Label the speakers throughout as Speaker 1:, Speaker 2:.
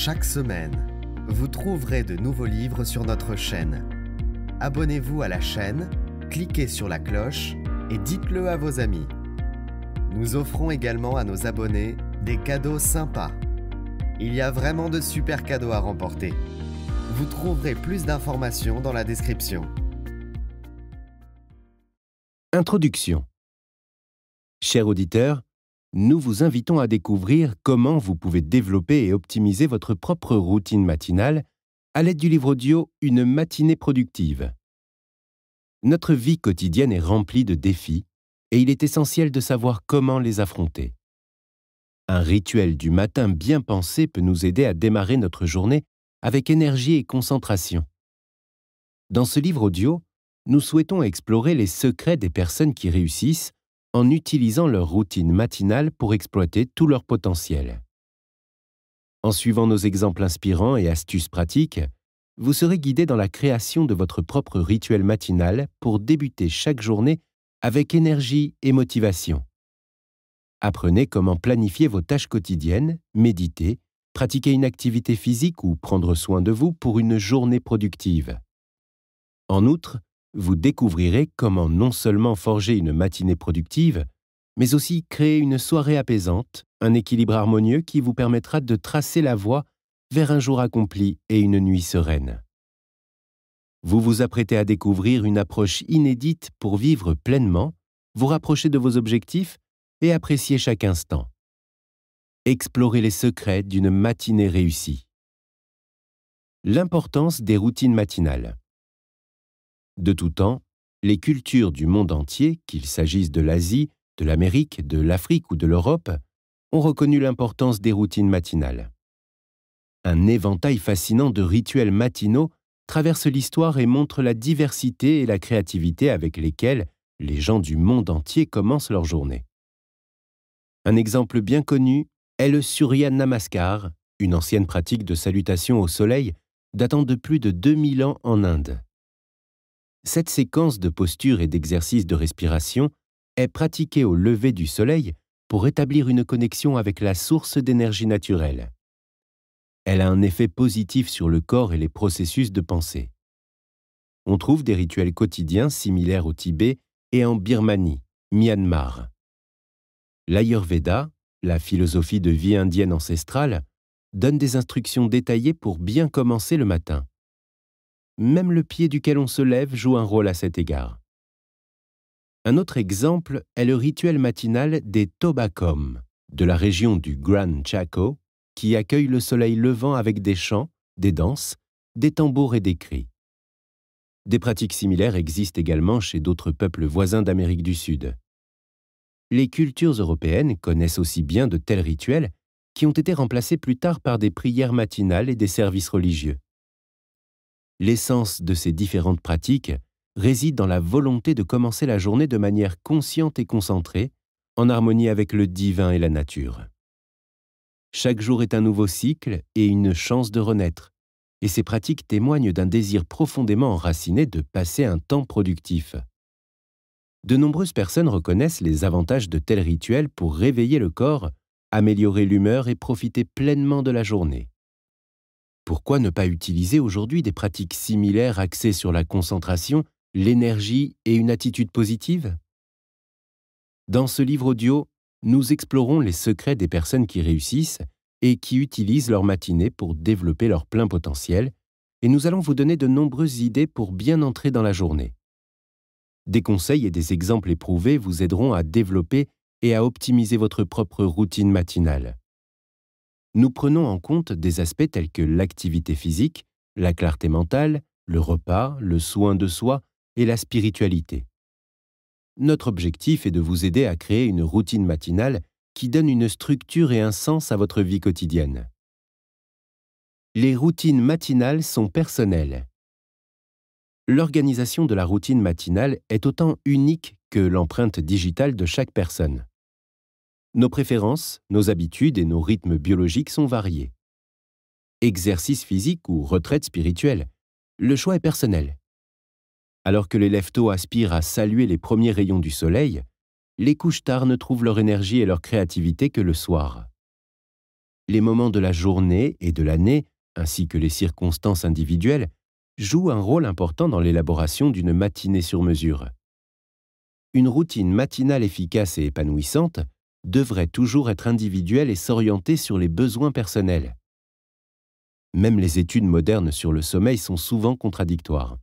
Speaker 1: Chaque semaine, vous trouverez de nouveaux livres sur notre chaîne. Abonnez-vous à la chaîne, cliquez sur la cloche et dites-le à vos amis. Nous offrons également à nos abonnés des cadeaux sympas. Il y a vraiment de super cadeaux à remporter. Vous trouverez plus d'informations dans la description. Introduction Chers auditeurs, nous vous invitons à découvrir comment vous pouvez développer et optimiser votre propre routine matinale à l'aide du livre audio Une matinée productive. Notre vie quotidienne est remplie de défis et il est essentiel de savoir comment les affronter. Un rituel du matin bien pensé peut nous aider à démarrer notre journée avec énergie et concentration. Dans ce livre audio, nous souhaitons explorer les secrets des personnes qui réussissent en utilisant leur routine matinale pour exploiter tout leur potentiel. En suivant nos exemples inspirants et astuces pratiques, vous serez guidé dans la création de votre propre rituel matinal pour débuter chaque journée avec énergie et motivation. Apprenez comment planifier vos tâches quotidiennes, méditer, pratiquer une activité physique ou prendre soin de vous pour une journée productive. En outre, vous découvrirez comment non seulement forger une matinée productive, mais aussi créer une soirée apaisante, un équilibre harmonieux qui vous permettra de tracer la voie vers un jour accompli et une nuit sereine. Vous vous apprêtez à découvrir une approche inédite pour vivre pleinement, vous rapprocher de vos objectifs et apprécier chaque instant. Explorez les secrets d'une matinée réussie. L'importance des routines matinales. De tout temps, les cultures du monde entier, qu'il s'agisse de l'Asie, de l'Amérique, de l'Afrique ou de l'Europe, ont reconnu l'importance des routines matinales. Un éventail fascinant de rituels matinaux traverse l'histoire et montre la diversité et la créativité avec lesquelles les gens du monde entier commencent leur journée. Un exemple bien connu est le Surya Namaskar, une ancienne pratique de salutation au soleil datant de plus de 2000 ans en Inde. Cette séquence de postures et d'exercices de respiration est pratiquée au lever du soleil pour établir une connexion avec la source d'énergie naturelle. Elle a un effet positif sur le corps et les processus de pensée. On trouve des rituels quotidiens similaires au Tibet et en Birmanie, Myanmar. L'Ayurveda, la philosophie de vie indienne ancestrale, donne des instructions détaillées pour bien commencer le matin même le pied duquel on se lève joue un rôle à cet égard. Un autre exemple est le rituel matinal des Tobacom, de la région du Gran Chaco, qui accueille le soleil levant avec des chants, des danses, des tambours et des cris. Des pratiques similaires existent également chez d'autres peuples voisins d'Amérique du Sud. Les cultures européennes connaissent aussi bien de tels rituels qui ont été remplacés plus tard par des prières matinales et des services religieux. L'essence de ces différentes pratiques réside dans la volonté de commencer la journée de manière consciente et concentrée, en harmonie avec le divin et la nature. Chaque jour est un nouveau cycle et une chance de renaître, et ces pratiques témoignent d'un désir profondément enraciné de passer un temps productif. De nombreuses personnes reconnaissent les avantages de tels rituels pour réveiller le corps, améliorer l'humeur et profiter pleinement de la journée. Pourquoi ne pas utiliser aujourd'hui des pratiques similaires axées sur la concentration, l'énergie et une attitude positive Dans ce livre audio, nous explorons les secrets des personnes qui réussissent et qui utilisent leur matinée pour développer leur plein potentiel, et nous allons vous donner de nombreuses idées pour bien entrer dans la journée. Des conseils et des exemples éprouvés vous aideront à développer et à optimiser votre propre routine matinale nous prenons en compte des aspects tels que l'activité physique, la clarté mentale, le repas, le soin de soi et la spiritualité. Notre objectif est de vous aider à créer une routine matinale qui donne une structure et un sens à votre vie quotidienne. Les routines matinales sont personnelles. L'organisation de la routine matinale est autant unique que l'empreinte digitale de chaque personne. Nos préférences, nos habitudes et nos rythmes biologiques sont variés. Exercice physique ou retraite spirituelle, le choix est personnel. Alors que les leftos aspirent à saluer les premiers rayons du soleil, les couches tard ne trouvent leur énergie et leur créativité que le soir. Les moments de la journée et de l'année, ainsi que les circonstances individuelles, jouent un rôle important dans l'élaboration d'une matinée sur mesure. Une routine matinale efficace et épanouissante devrait toujours être individuels et s'orienter sur les besoins personnels. Même les études modernes sur le sommeil sont souvent contradictoires.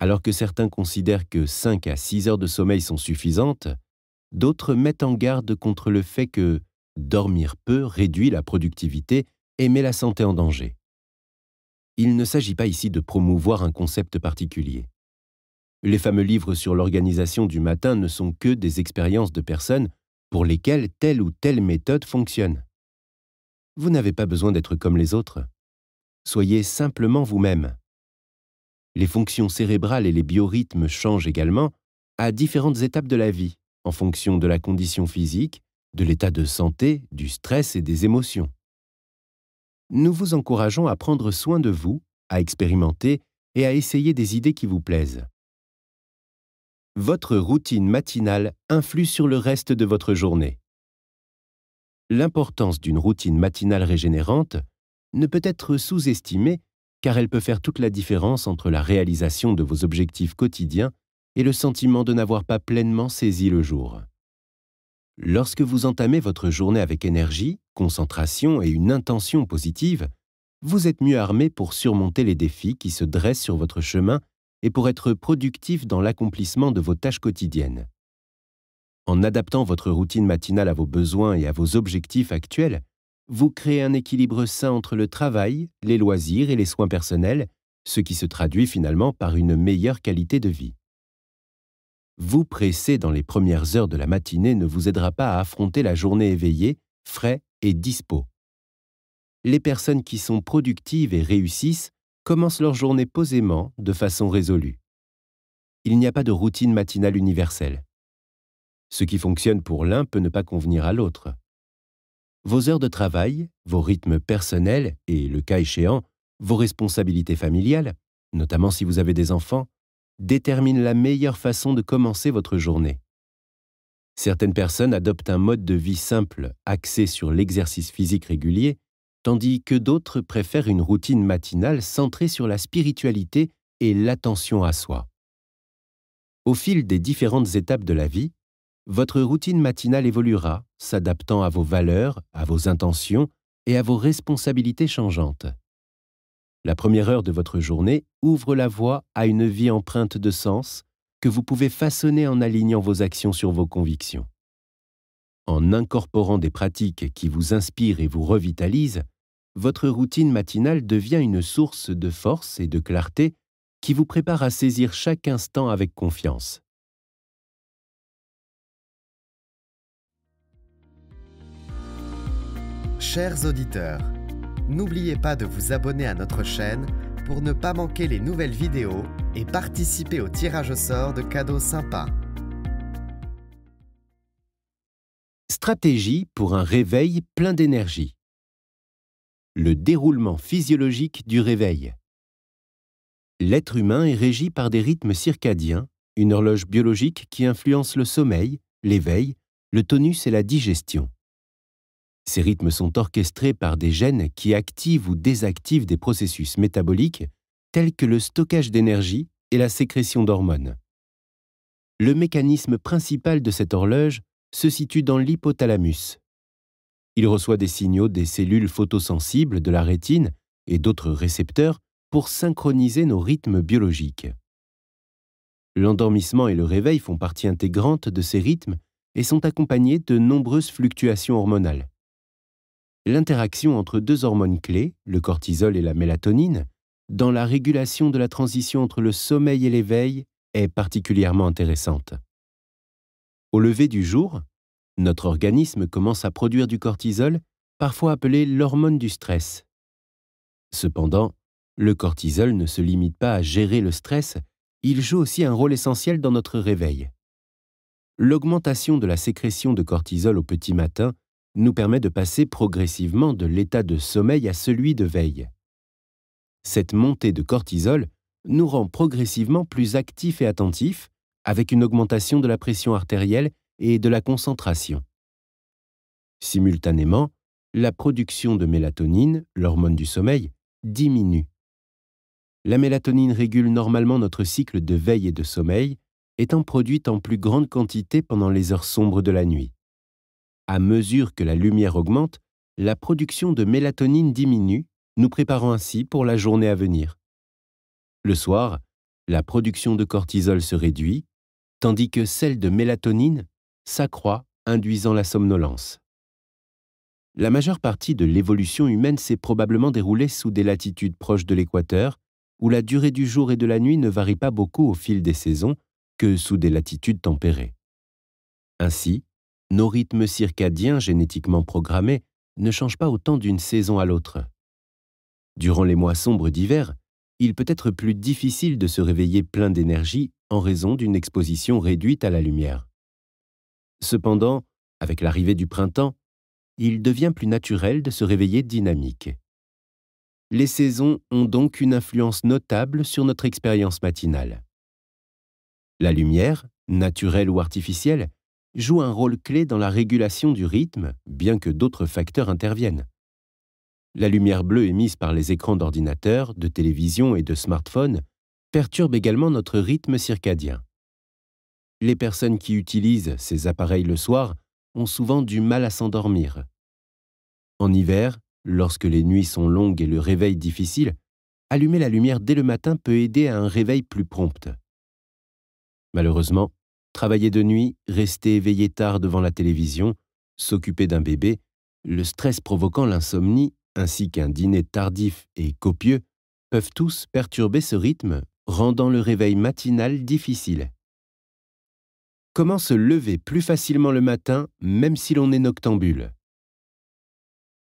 Speaker 1: Alors que certains considèrent que 5 à 6 heures de sommeil sont suffisantes, d'autres mettent en garde contre le fait que dormir peu réduit la productivité et met la santé en danger. Il ne s'agit pas ici de promouvoir un concept particulier. Les fameux livres sur l'organisation du matin ne sont que des expériences de personnes pour lesquelles telle ou telle méthode fonctionne. Vous n'avez pas besoin d'être comme les autres. Soyez simplement vous-même. Les fonctions cérébrales et les biorhythmes changent également à différentes étapes de la vie, en fonction de la condition physique, de l'état de santé, du stress et des émotions. Nous vous encourageons à prendre soin de vous, à expérimenter et à essayer des idées qui vous plaisent votre routine matinale influe sur le reste de votre journée. L'importance d'une routine matinale régénérante ne peut être sous-estimée car elle peut faire toute la différence entre la réalisation de vos objectifs quotidiens et le sentiment de n'avoir pas pleinement saisi le jour. Lorsque vous entamez votre journée avec énergie, concentration et une intention positive, vous êtes mieux armé pour surmonter les défis qui se dressent sur votre chemin et pour être productif dans l'accomplissement de vos tâches quotidiennes. En adaptant votre routine matinale à vos besoins et à vos objectifs actuels, vous créez un équilibre sain entre le travail, les loisirs et les soins personnels, ce qui se traduit finalement par une meilleure qualité de vie. Vous presser dans les premières heures de la matinée ne vous aidera pas à affronter la journée éveillée, frais et dispo. Les personnes qui sont productives et réussissent commencent leur journée posément, de façon résolue. Il n'y a pas de routine matinale universelle. Ce qui fonctionne pour l'un peut ne pas convenir à l'autre. Vos heures de travail, vos rythmes personnels et, le cas échéant, vos responsabilités familiales, notamment si vous avez des enfants, déterminent la meilleure façon de commencer votre journée. Certaines personnes adoptent un mode de vie simple, axé sur l'exercice physique régulier, tandis que d'autres préfèrent une routine matinale centrée sur la spiritualité et l'attention à soi. Au fil des différentes étapes de la vie, votre routine matinale évoluera, s'adaptant à vos valeurs, à vos intentions et à vos responsabilités changeantes. La première heure de votre journée ouvre la voie à une vie empreinte de sens que vous pouvez façonner en alignant vos actions sur vos convictions. En incorporant des pratiques qui vous inspirent et vous revitalisent, votre routine matinale devient une source de force et de clarté qui vous prépare à saisir chaque instant avec confiance. Chers auditeurs, n'oubliez pas de vous abonner à notre chaîne pour ne pas manquer les nouvelles vidéos et participer au tirage au sort de cadeaux sympas. Stratégie pour un réveil plein d'énergie le déroulement physiologique du réveil. L'être humain est régi par des rythmes circadiens, une horloge biologique qui influence le sommeil, l'éveil, le tonus et la digestion. Ces rythmes sont orchestrés par des gènes qui activent ou désactivent des processus métaboliques tels que le stockage d'énergie et la sécrétion d'hormones. Le mécanisme principal de cette horloge se situe dans l'hypothalamus, il reçoit des signaux des cellules photosensibles de la rétine et d'autres récepteurs pour synchroniser nos rythmes biologiques. L'endormissement et le réveil font partie intégrante de ces rythmes et sont accompagnés de nombreuses fluctuations hormonales. L'interaction entre deux hormones clés, le cortisol et la mélatonine, dans la régulation de la transition entre le sommeil et l'éveil est particulièrement intéressante. Au lever du jour, notre organisme commence à produire du cortisol, parfois appelé l'hormone du stress. Cependant, le cortisol ne se limite pas à gérer le stress, il joue aussi un rôle essentiel dans notre réveil. L'augmentation de la sécrétion de cortisol au petit matin nous permet de passer progressivement de l'état de sommeil à celui de veille. Cette montée de cortisol nous rend progressivement plus actifs et attentifs, avec une augmentation de la pression artérielle et de la concentration. Simultanément, la production de mélatonine, l'hormone du sommeil, diminue. La mélatonine régule normalement notre cycle de veille et de sommeil, étant produite en plus grande quantité pendant les heures sombres de la nuit. À mesure que la lumière augmente, la production de mélatonine diminue, nous préparant ainsi pour la journée à venir. Le soir, la production de cortisol se réduit, tandis que celle de mélatonine s'accroît, induisant la somnolence. La majeure partie de l'évolution humaine s'est probablement déroulée sous des latitudes proches de l'équateur, où la durée du jour et de la nuit ne varie pas beaucoup au fil des saisons que sous des latitudes tempérées. Ainsi, nos rythmes circadiens génétiquement programmés ne changent pas autant d'une saison à l'autre. Durant les mois sombres d'hiver, il peut être plus difficile de se réveiller plein d'énergie en raison d'une exposition réduite à la lumière. Cependant, avec l'arrivée du printemps, il devient plus naturel de se réveiller dynamique. Les saisons ont donc une influence notable sur notre expérience matinale. La lumière, naturelle ou artificielle, joue un rôle clé dans la régulation du rythme, bien que d'autres facteurs interviennent. La lumière bleue émise par les écrans d'ordinateur, de télévision et de smartphones perturbe également notre rythme circadien les personnes qui utilisent ces appareils le soir ont souvent du mal à s'endormir. En hiver, lorsque les nuits sont longues et le réveil difficile, allumer la lumière dès le matin peut aider à un réveil plus prompt. Malheureusement, travailler de nuit, rester éveillé tard devant la télévision, s'occuper d'un bébé, le stress provoquant l'insomnie ainsi qu'un dîner tardif et copieux peuvent tous perturber ce rythme, rendant le réveil matinal difficile. Comment se lever plus facilement le matin même si l'on est noctambule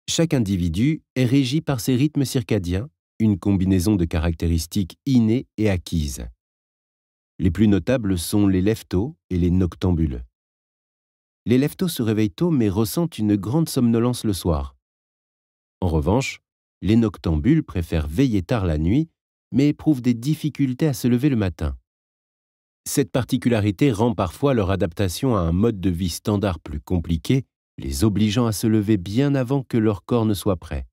Speaker 1: Chaque individu est régi par ses rythmes circadiens, une combinaison de caractéristiques innées et acquises. Les plus notables sont les lève et les noctambules. Les lève se réveillent tôt mais ressentent une grande somnolence le soir. En revanche, les noctambules préfèrent veiller tard la nuit mais éprouvent des difficultés à se lever le matin cette particularité rend parfois leur adaptation à un mode de vie standard plus compliqué, les obligeant à se lever bien avant que leur corps ne soit prêt.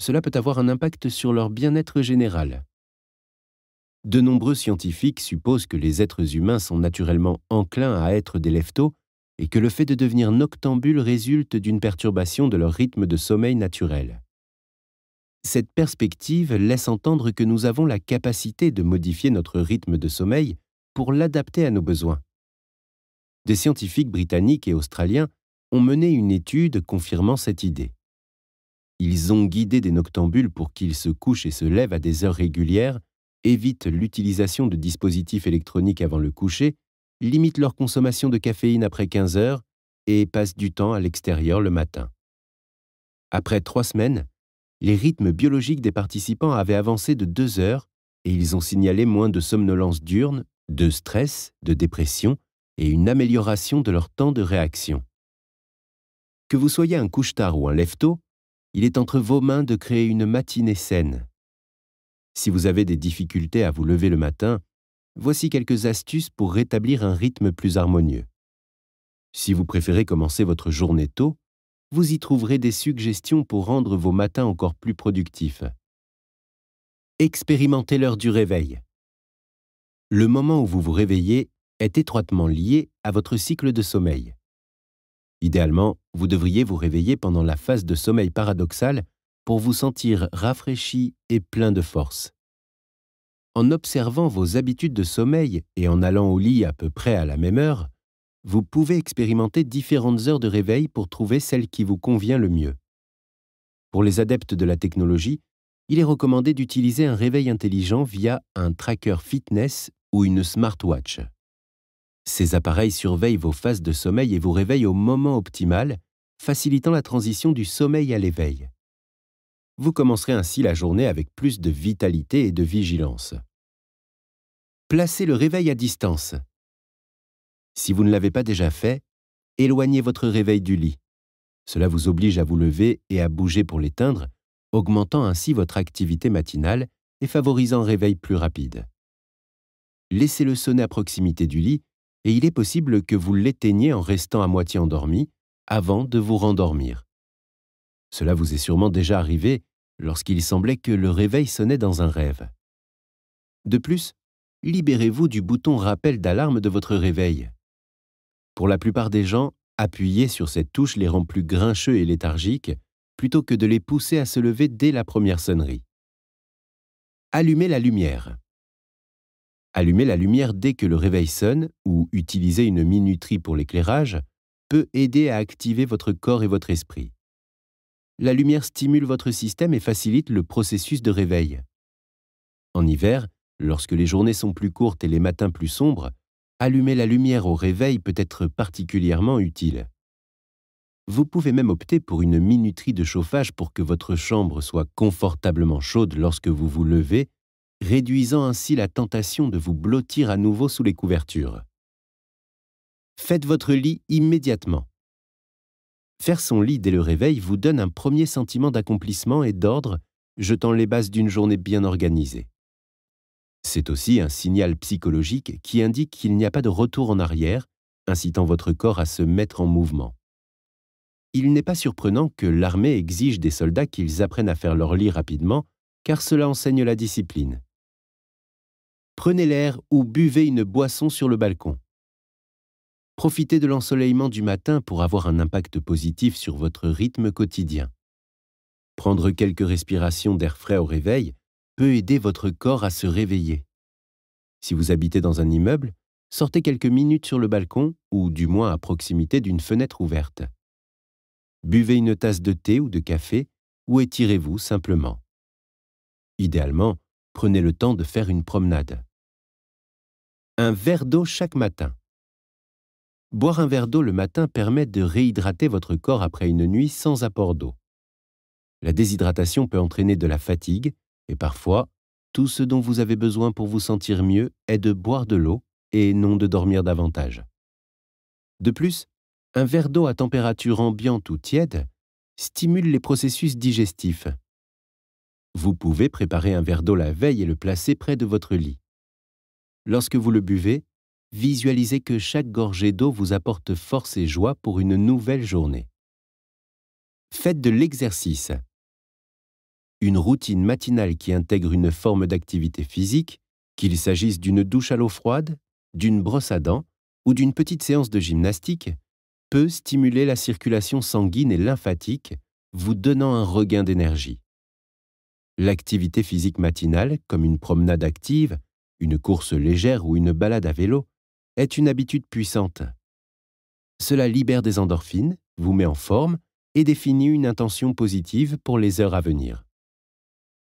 Speaker 1: Cela peut avoir un impact sur leur bien-être général. De nombreux scientifiques supposent que les êtres humains sont naturellement enclins à être des leftos et que le fait de devenir noctambule résulte d'une perturbation de leur rythme de sommeil naturel. Cette perspective laisse entendre que nous avons la capacité de modifier notre rythme de sommeil pour l'adapter à nos besoins. Des scientifiques britanniques et australiens ont mené une étude confirmant cette idée. Ils ont guidé des noctambules pour qu'ils se couchent et se lèvent à des heures régulières, évitent l'utilisation de dispositifs électroniques avant le coucher, limitent leur consommation de caféine après 15 heures et passent du temps à l'extérieur le matin. Après trois semaines, les rythmes biologiques des participants avaient avancé de deux heures et ils ont signalé moins de somnolence diurne de stress, de dépression et une amélioration de leur temps de réaction. Que vous soyez un couche-tard ou un lève-tôt, il est entre vos mains de créer une matinée saine. Si vous avez des difficultés à vous lever le matin, voici quelques astuces pour rétablir un rythme plus harmonieux. Si vous préférez commencer votre journée tôt, vous y trouverez des suggestions pour rendre vos matins encore plus productifs. Expérimentez l'heure du réveil le moment où vous vous réveillez est étroitement lié à votre cycle de sommeil. Idéalement, vous devriez vous réveiller pendant la phase de sommeil paradoxal pour vous sentir rafraîchi et plein de force. En observant vos habitudes de sommeil et en allant au lit à peu près à la même heure, vous pouvez expérimenter différentes heures de réveil pour trouver celle qui vous convient le mieux. Pour les adeptes de la technologie, il est recommandé d'utiliser un réveil intelligent via un tracker fitness ou une smartwatch. Ces appareils surveillent vos phases de sommeil et vous réveillent au moment optimal, facilitant la transition du sommeil à l'éveil. Vous commencerez ainsi la journée avec plus de vitalité et de vigilance. Placez le réveil à distance. Si vous ne l'avez pas déjà fait, éloignez votre réveil du lit. Cela vous oblige à vous lever et à bouger pour l'éteindre, augmentant ainsi votre activité matinale et favorisant un réveil plus rapide. Laissez-le sonner à proximité du lit et il est possible que vous l'éteigniez en restant à moitié endormi avant de vous rendormir. Cela vous est sûrement déjà arrivé lorsqu'il semblait que le réveil sonnait dans un rêve. De plus, libérez-vous du bouton rappel d'alarme de votre réveil. Pour la plupart des gens, appuyer sur cette touche les rend plus grincheux et léthargiques, plutôt que de les pousser à se lever dès la première sonnerie. Allumer la lumière. Allumer la lumière dès que le réveil sonne ou utiliser une minuterie pour l'éclairage peut aider à activer votre corps et votre esprit. La lumière stimule votre système et facilite le processus de réveil. En hiver, lorsque les journées sont plus courtes et les matins plus sombres, allumer la lumière au réveil peut être particulièrement utile. Vous pouvez même opter pour une minuterie de chauffage pour que votre chambre soit confortablement chaude lorsque vous vous levez, réduisant ainsi la tentation de vous blottir à nouveau sous les couvertures. Faites votre lit immédiatement. Faire son lit dès le réveil vous donne un premier sentiment d'accomplissement et d'ordre, jetant les bases d'une journée bien organisée. C'est aussi un signal psychologique qui indique qu'il n'y a pas de retour en arrière, incitant votre corps à se mettre en mouvement il n'est pas surprenant que l'armée exige des soldats qu'ils apprennent à faire leur lit rapidement, car cela enseigne la discipline. Prenez l'air ou buvez une boisson sur le balcon. Profitez de l'ensoleillement du matin pour avoir un impact positif sur votre rythme quotidien. Prendre quelques respirations d'air frais au réveil peut aider votre corps à se réveiller. Si vous habitez dans un immeuble, sortez quelques minutes sur le balcon ou du moins à proximité d'une fenêtre ouverte buvez une tasse de thé ou de café ou étirez-vous simplement. Idéalement, prenez le temps de faire une promenade. Un verre d'eau chaque matin. Boire un verre d'eau le matin permet de réhydrater votre corps après une nuit sans apport d'eau. La déshydratation peut entraîner de la fatigue et parfois, tout ce dont vous avez besoin pour vous sentir mieux est de boire de l'eau et non de dormir davantage. De plus, un verre d'eau à température ambiante ou tiède stimule les processus digestifs. Vous pouvez préparer un verre d'eau la veille et le placer près de votre lit. Lorsque vous le buvez, visualisez que chaque gorgée d'eau vous apporte force et joie pour une nouvelle journée. Faites de l'exercice. Une routine matinale qui intègre une forme d'activité physique, qu'il s'agisse d'une douche à l'eau froide, d'une brosse à dents ou d'une petite séance de gymnastique, peut stimuler la circulation sanguine et lymphatique, vous donnant un regain d'énergie. L'activité physique matinale, comme une promenade active, une course légère ou une balade à vélo, est une habitude puissante. Cela libère des endorphines, vous met en forme et définit une intention positive pour les heures à venir.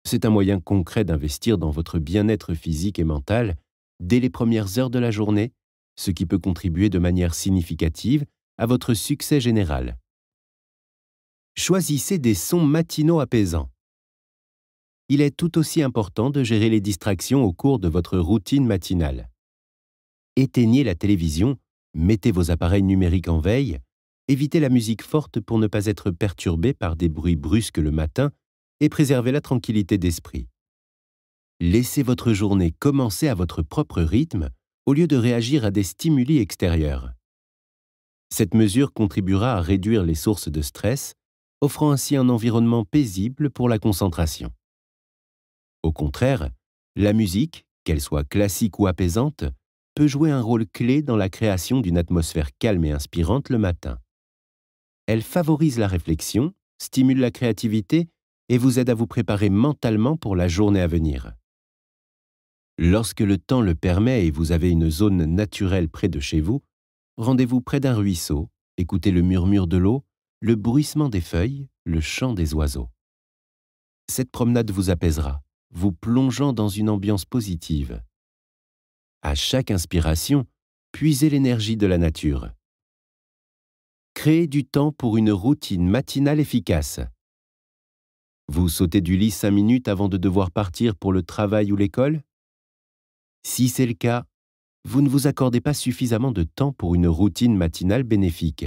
Speaker 1: C'est un moyen concret d'investir dans votre bien-être physique et mental dès les premières heures de la journée, ce qui peut contribuer de manière significative à votre succès général. Choisissez des sons matinaux apaisants. Il est tout aussi important de gérer les distractions au cours de votre routine matinale. Éteignez la télévision, mettez vos appareils numériques en veille, évitez la musique forte pour ne pas être perturbé par des bruits brusques le matin et préservez la tranquillité d'esprit. Laissez votre journée commencer à votre propre rythme au lieu de réagir à des stimuli extérieurs. Cette mesure contribuera à réduire les sources de stress, offrant ainsi un environnement paisible pour la concentration. Au contraire, la musique, qu'elle soit classique ou apaisante, peut jouer un rôle clé dans la création d'une atmosphère calme et inspirante le matin. Elle favorise la réflexion, stimule la créativité et vous aide à vous préparer mentalement pour la journée à venir. Lorsque le temps le permet et vous avez une zone naturelle près de chez vous, rendez-vous près d'un ruisseau, écoutez le murmure de l'eau, le bruissement des feuilles, le chant des oiseaux. Cette promenade vous apaisera, vous plongeant dans une ambiance positive. À chaque inspiration, puisez l'énergie de la nature. Créez du temps pour une routine matinale efficace. Vous sautez du lit cinq minutes avant de devoir partir pour le travail ou l'école Si c'est le cas, vous ne vous accordez pas suffisamment de temps pour une routine matinale bénéfique.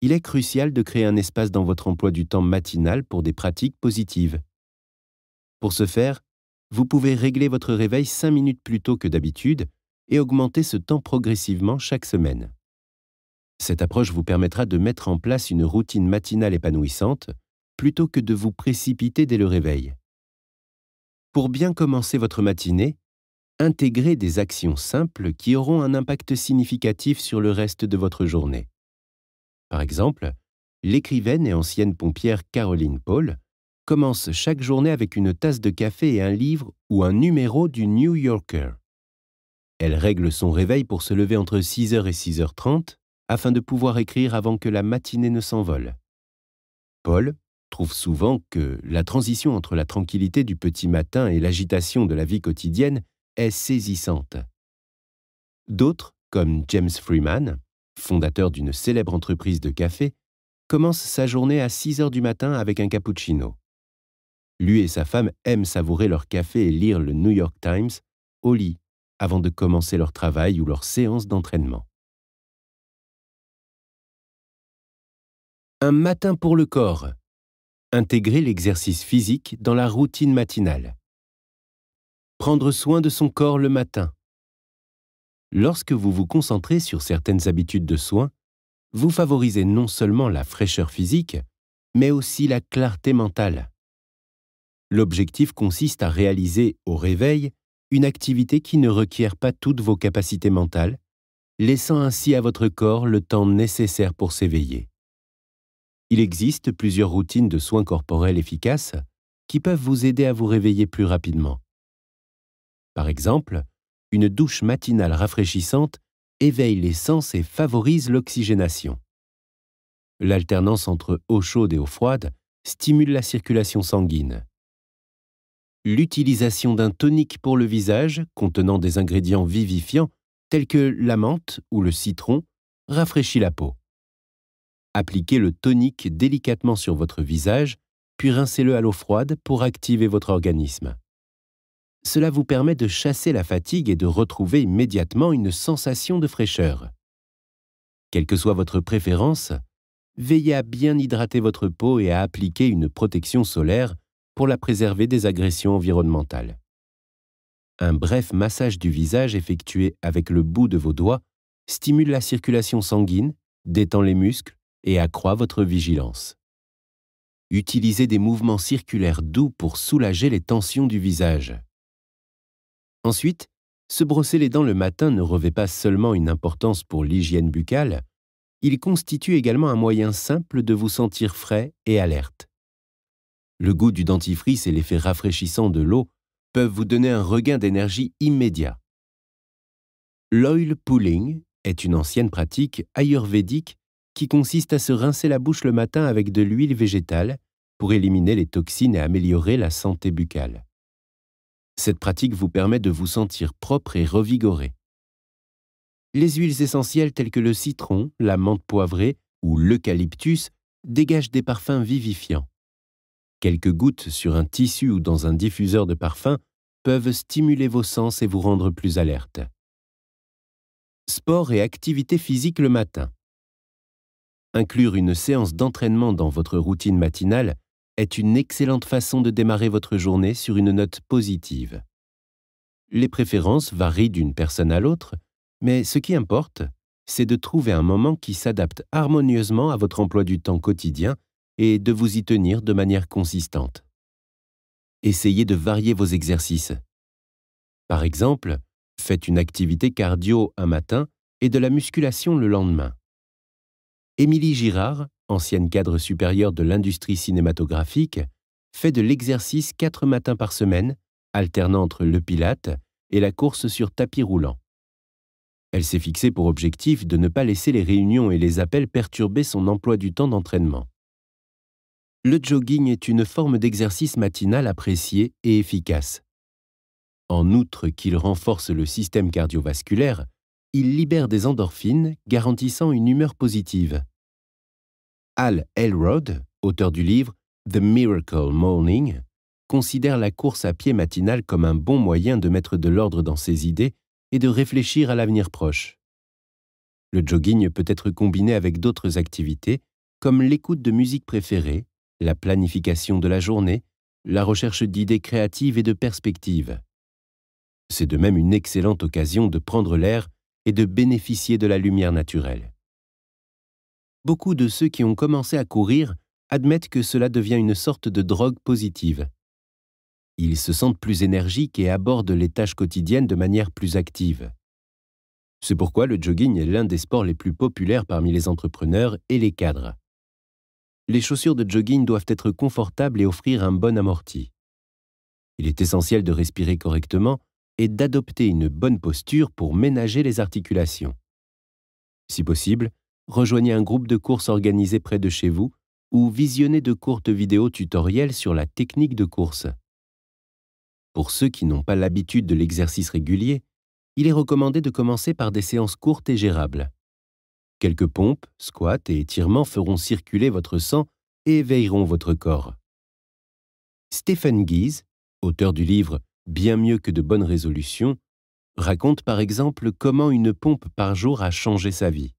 Speaker 1: Il est crucial de créer un espace dans votre emploi du temps matinal pour des pratiques positives. Pour ce faire, vous pouvez régler votre réveil 5 minutes plus tôt que d'habitude et augmenter ce temps progressivement chaque semaine. Cette approche vous permettra de mettre en place une routine matinale épanouissante plutôt que de vous précipiter dès le réveil. Pour bien commencer votre matinée, Intégrer des actions simples qui auront un impact significatif sur le reste de votre journée. Par exemple, l'écrivaine et ancienne pompière Caroline Paul commence chaque journée avec une tasse de café et un livre ou un numéro du New Yorker. Elle règle son réveil pour se lever entre 6h et 6h30 afin de pouvoir écrire avant que la matinée ne s'envole. Paul trouve souvent que la transition entre la tranquillité du petit matin et l'agitation de la vie quotidienne est saisissante. D'autres, comme James Freeman, fondateur d'une célèbre entreprise de café, commencent sa journée à 6 heures du matin avec un cappuccino. Lui et sa femme aiment savourer leur café et lire le New York Times au lit avant de commencer leur travail ou leur séance d'entraînement. Un matin pour le corps. Intégrer l'exercice physique dans la routine matinale. Prendre soin de son corps le matin. Lorsque vous vous concentrez sur certaines habitudes de soins, vous favorisez non seulement la fraîcheur physique, mais aussi la clarté mentale. L'objectif consiste à réaliser, au réveil, une activité qui ne requiert pas toutes vos capacités mentales, laissant ainsi à votre corps le temps nécessaire pour s'éveiller. Il existe plusieurs routines de soins corporels efficaces qui peuvent vous aider à vous réveiller plus rapidement. Par exemple, une douche matinale rafraîchissante éveille les sens et favorise l'oxygénation. L'alternance entre eau chaude et eau froide stimule la circulation sanguine. L'utilisation d'un tonique pour le visage contenant des ingrédients vivifiants tels que la menthe ou le citron rafraîchit la peau. Appliquez le tonique délicatement sur votre visage, puis rincez-le à l'eau froide pour activer votre organisme. Cela vous permet de chasser la fatigue et de retrouver immédiatement une sensation de fraîcheur. Quelle que soit votre préférence, veillez à bien hydrater votre peau et à appliquer une protection solaire pour la préserver des agressions environnementales. Un bref massage du visage effectué avec le bout de vos doigts stimule la circulation sanguine, détend les muscles et accroît votre vigilance. Utilisez des mouvements circulaires doux pour soulager les tensions du visage. Ensuite, se brosser les dents le matin ne revêt pas seulement une importance pour l'hygiène buccale, il constitue également un moyen simple de vous sentir frais et alerte. Le goût du dentifrice et l'effet rafraîchissant de l'eau peuvent vous donner un regain d'énergie immédiat. L'oil pulling est une ancienne pratique ayurvédique qui consiste à se rincer la bouche le matin avec de l'huile végétale pour éliminer les toxines et améliorer la santé buccale. Cette pratique vous permet de vous sentir propre et revigoré. Les huiles essentielles telles que le citron, la menthe poivrée ou l'eucalyptus dégagent des parfums vivifiants. Quelques gouttes sur un tissu ou dans un diffuseur de parfum peuvent stimuler vos sens et vous rendre plus alerte. Sport et activité physique le matin. Inclure une séance d'entraînement dans votre routine matinale est une excellente façon de démarrer votre journée sur une note positive. Les préférences varient d'une personne à l'autre, mais ce qui importe, c'est de trouver un moment qui s'adapte harmonieusement à votre emploi du temps quotidien et de vous y tenir de manière consistante. Essayez de varier vos exercices. Par exemple, faites une activité cardio un matin et de la musculation le lendemain. Émilie Girard ancienne cadre supérieure de l'industrie cinématographique, fait de l'exercice quatre matins par semaine, alternant entre le pilate et la course sur tapis roulant. Elle s'est fixée pour objectif de ne pas laisser les réunions et les appels perturber son emploi du temps d'entraînement. Le jogging est une forme d'exercice matinal appréciée et efficace. En outre qu'il renforce le système cardiovasculaire, il libère des endorphines, garantissant une humeur positive. Al Elrod, auteur du livre The Miracle Morning, considère la course à pied matinale comme un bon moyen de mettre de l'ordre dans ses idées et de réfléchir à l'avenir proche. Le jogging peut être combiné avec d'autres activités, comme l'écoute de musique préférée, la planification de la journée, la recherche d'idées créatives et de perspectives. C'est de même une excellente occasion de prendre l'air et de bénéficier de la lumière naturelle beaucoup de ceux qui ont commencé à courir admettent que cela devient une sorte de drogue positive. Ils se sentent plus énergiques et abordent les tâches quotidiennes de manière plus active. C'est pourquoi le jogging est l'un des sports les plus populaires parmi les entrepreneurs et les cadres. Les chaussures de jogging doivent être confortables et offrir un bon amorti. Il est essentiel de respirer correctement et d'adopter une bonne posture pour ménager les articulations. Si possible, rejoignez un groupe de courses organisé près de chez vous ou visionnez de courtes vidéos tutoriels sur la technique de course. Pour ceux qui n'ont pas l'habitude de l'exercice régulier, il est recommandé de commencer par des séances courtes et gérables. Quelques pompes, squats et étirements feront circuler votre sang et éveilleront votre corps. Stephen Guise, auteur du livre Bien mieux que de bonnes résolutions, raconte par exemple comment une pompe par jour a changé sa vie.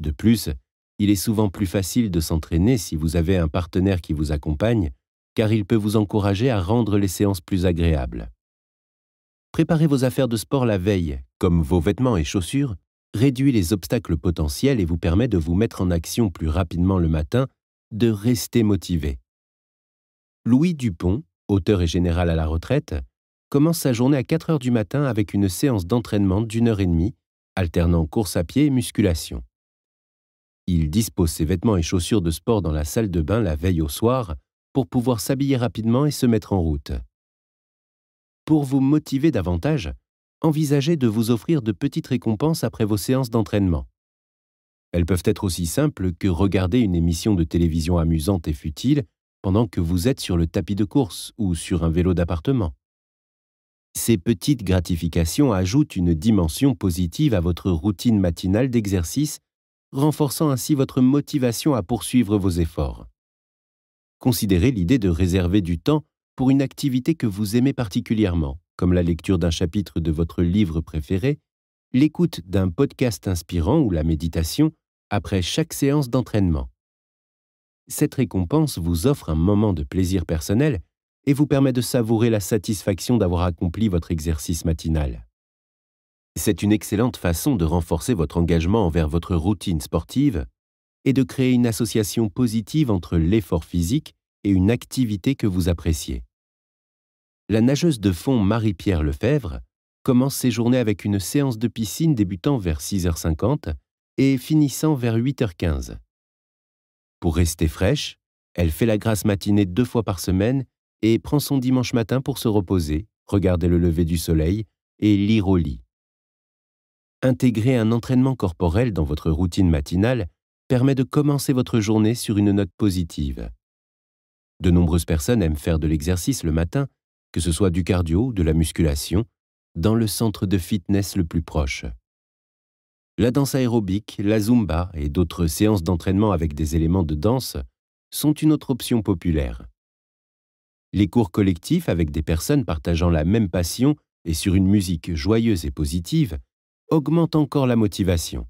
Speaker 1: De plus, il est souvent plus facile de s'entraîner si vous avez un partenaire qui vous accompagne, car il peut vous encourager à rendre les séances plus agréables. Préparez vos affaires de sport la veille, comme vos vêtements et chaussures, réduit les obstacles potentiels et vous permet de vous mettre en action plus rapidement le matin, de rester motivé. Louis Dupont, auteur et général à la retraite, commence sa journée à 4 heures du matin avec une séance d'entraînement d'une heure et demie, alternant course à pied et musculation. Il dispose ses vêtements et chaussures de sport dans la salle de bain la veille au soir pour pouvoir s'habiller rapidement et se mettre en route. Pour vous motiver davantage, envisagez de vous offrir de petites récompenses après vos séances d'entraînement. Elles peuvent être aussi simples que regarder une émission de télévision amusante et futile pendant que vous êtes sur le tapis de course ou sur un vélo d'appartement. Ces petites gratifications ajoutent une dimension positive à votre routine matinale d'exercice renforçant ainsi votre motivation à poursuivre vos efforts. Considérez l'idée de réserver du temps pour une activité que vous aimez particulièrement, comme la lecture d'un chapitre de votre livre préféré, l'écoute d'un podcast inspirant ou la méditation après chaque séance d'entraînement. Cette récompense vous offre un moment de plaisir personnel et vous permet de savourer la satisfaction d'avoir accompli votre exercice matinal. C'est une excellente façon de renforcer votre engagement envers votre routine sportive et de créer une association positive entre l'effort physique et une activité que vous appréciez. La nageuse de fond Marie-Pierre Lefebvre commence ses journées avec une séance de piscine débutant vers 6h50 et finissant vers 8h15. Pour rester fraîche, elle fait la grasse matinée deux fois par semaine et prend son dimanche matin pour se reposer, regarder le lever du soleil et lire au lit. Intégrer un entraînement corporel dans votre routine matinale permet de commencer votre journée sur une note positive. De nombreuses personnes aiment faire de l'exercice le matin, que ce soit du cardio ou de la musculation, dans le centre de fitness le plus proche. La danse aérobique, la zumba et d'autres séances d'entraînement avec des éléments de danse sont une autre option populaire. Les cours collectifs avec des personnes partageant la même passion et sur une musique joyeuse et positive augmente encore la motivation.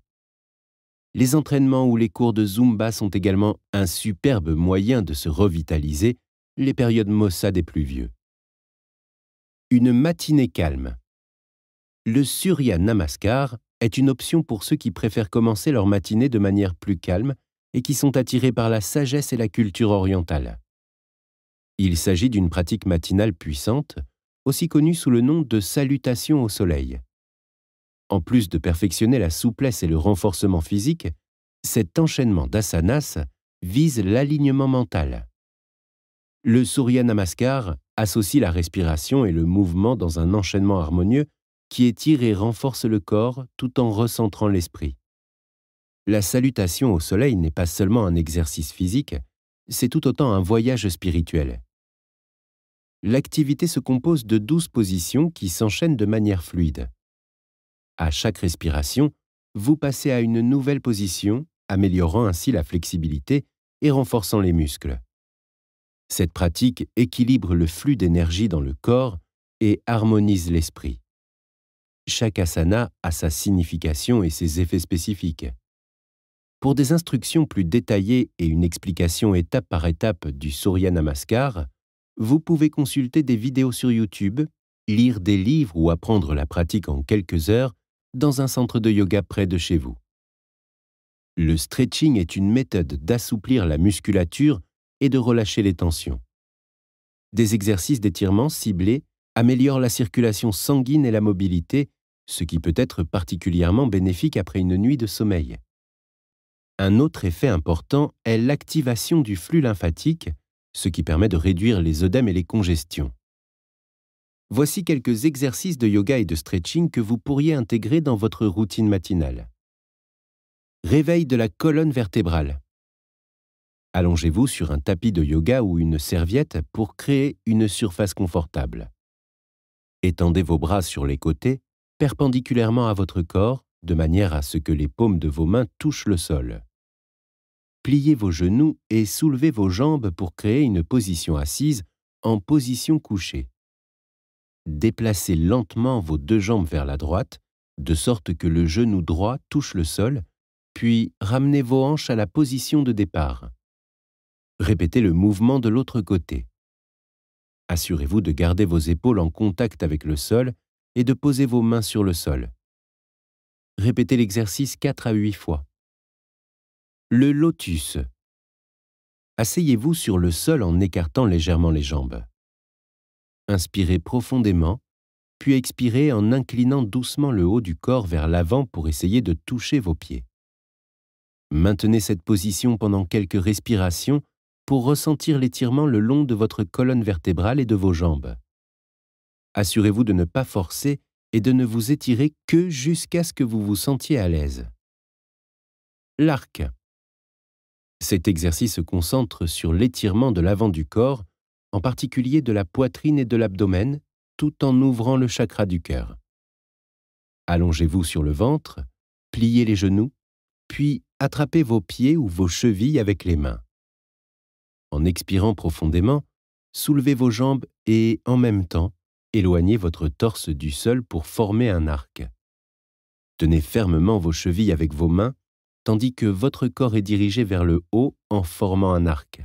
Speaker 1: Les entraînements ou les cours de Zumba sont également un superbe moyen de se revitaliser les périodes maussades et pluvieux. Une matinée calme. Le Surya Namaskar est une option pour ceux qui préfèrent commencer leur matinée de manière plus calme et qui sont attirés par la sagesse et la culture orientale. Il s'agit d'une pratique matinale puissante, aussi connue sous le nom de salutation au soleil. En plus de perfectionner la souplesse et le renforcement physique, cet enchaînement d'asanas vise l'alignement mental. Le Surya Namaskar associe la respiration et le mouvement dans un enchaînement harmonieux qui étire et renforce le corps tout en recentrant l'esprit. La salutation au soleil n'est pas seulement un exercice physique, c'est tout autant un voyage spirituel. L'activité se compose de douze positions qui s'enchaînent de manière fluide. À chaque respiration, vous passez à une nouvelle position, améliorant ainsi la flexibilité et renforçant les muscles. Cette pratique équilibre le flux d'énergie dans le corps et harmonise l'esprit. Chaque asana a sa signification et ses effets spécifiques. Pour des instructions plus détaillées et une explication étape par étape du Surya Namaskar, vous pouvez consulter des vidéos sur YouTube, lire des livres ou apprendre la pratique en quelques heures dans un centre de yoga près de chez vous. Le stretching est une méthode d'assouplir la musculature et de relâcher les tensions. Des exercices d'étirement ciblés améliorent la circulation sanguine et la mobilité, ce qui peut être particulièrement bénéfique après une nuit de sommeil. Un autre effet important est l'activation du flux lymphatique, ce qui permet de réduire les œdèmes et les congestions. Voici quelques exercices de yoga et de stretching que vous pourriez intégrer dans votre routine matinale. Réveil de la colonne vertébrale. Allongez-vous sur un tapis de yoga ou une serviette pour créer une surface confortable. Étendez vos bras sur les côtés, perpendiculairement à votre corps, de manière à ce que les paumes de vos mains touchent le sol. Pliez vos genoux et soulevez vos jambes pour créer une position assise en position couchée. Déplacez lentement vos deux jambes vers la droite, de sorte que le genou droit touche le sol, puis ramenez vos hanches à la position de départ. Répétez le mouvement de l'autre côté. Assurez-vous de garder vos épaules en contact avec le sol et de poser vos mains sur le sol. Répétez l'exercice 4 à 8 fois. Le lotus. Asseyez-vous sur le sol en écartant légèrement les jambes. Inspirez profondément, puis expirez en inclinant doucement le haut du corps vers l'avant pour essayer de toucher vos pieds. Maintenez cette position pendant quelques respirations pour ressentir l'étirement le long de votre colonne vertébrale et de vos jambes. Assurez-vous de ne pas forcer et de ne vous étirer que jusqu'à ce que vous vous sentiez à l'aise. L'arc. Cet exercice se concentre sur l'étirement de l'avant du corps en particulier de la poitrine et de l'abdomen, tout en ouvrant le chakra du cœur. Allongez-vous sur le ventre, pliez les genoux, puis attrapez vos pieds ou vos chevilles avec les mains. En expirant profondément, soulevez vos jambes et, en même temps, éloignez votre torse du sol pour former un arc. Tenez fermement vos chevilles avec vos mains, tandis que votre corps est dirigé vers le haut en formant un arc.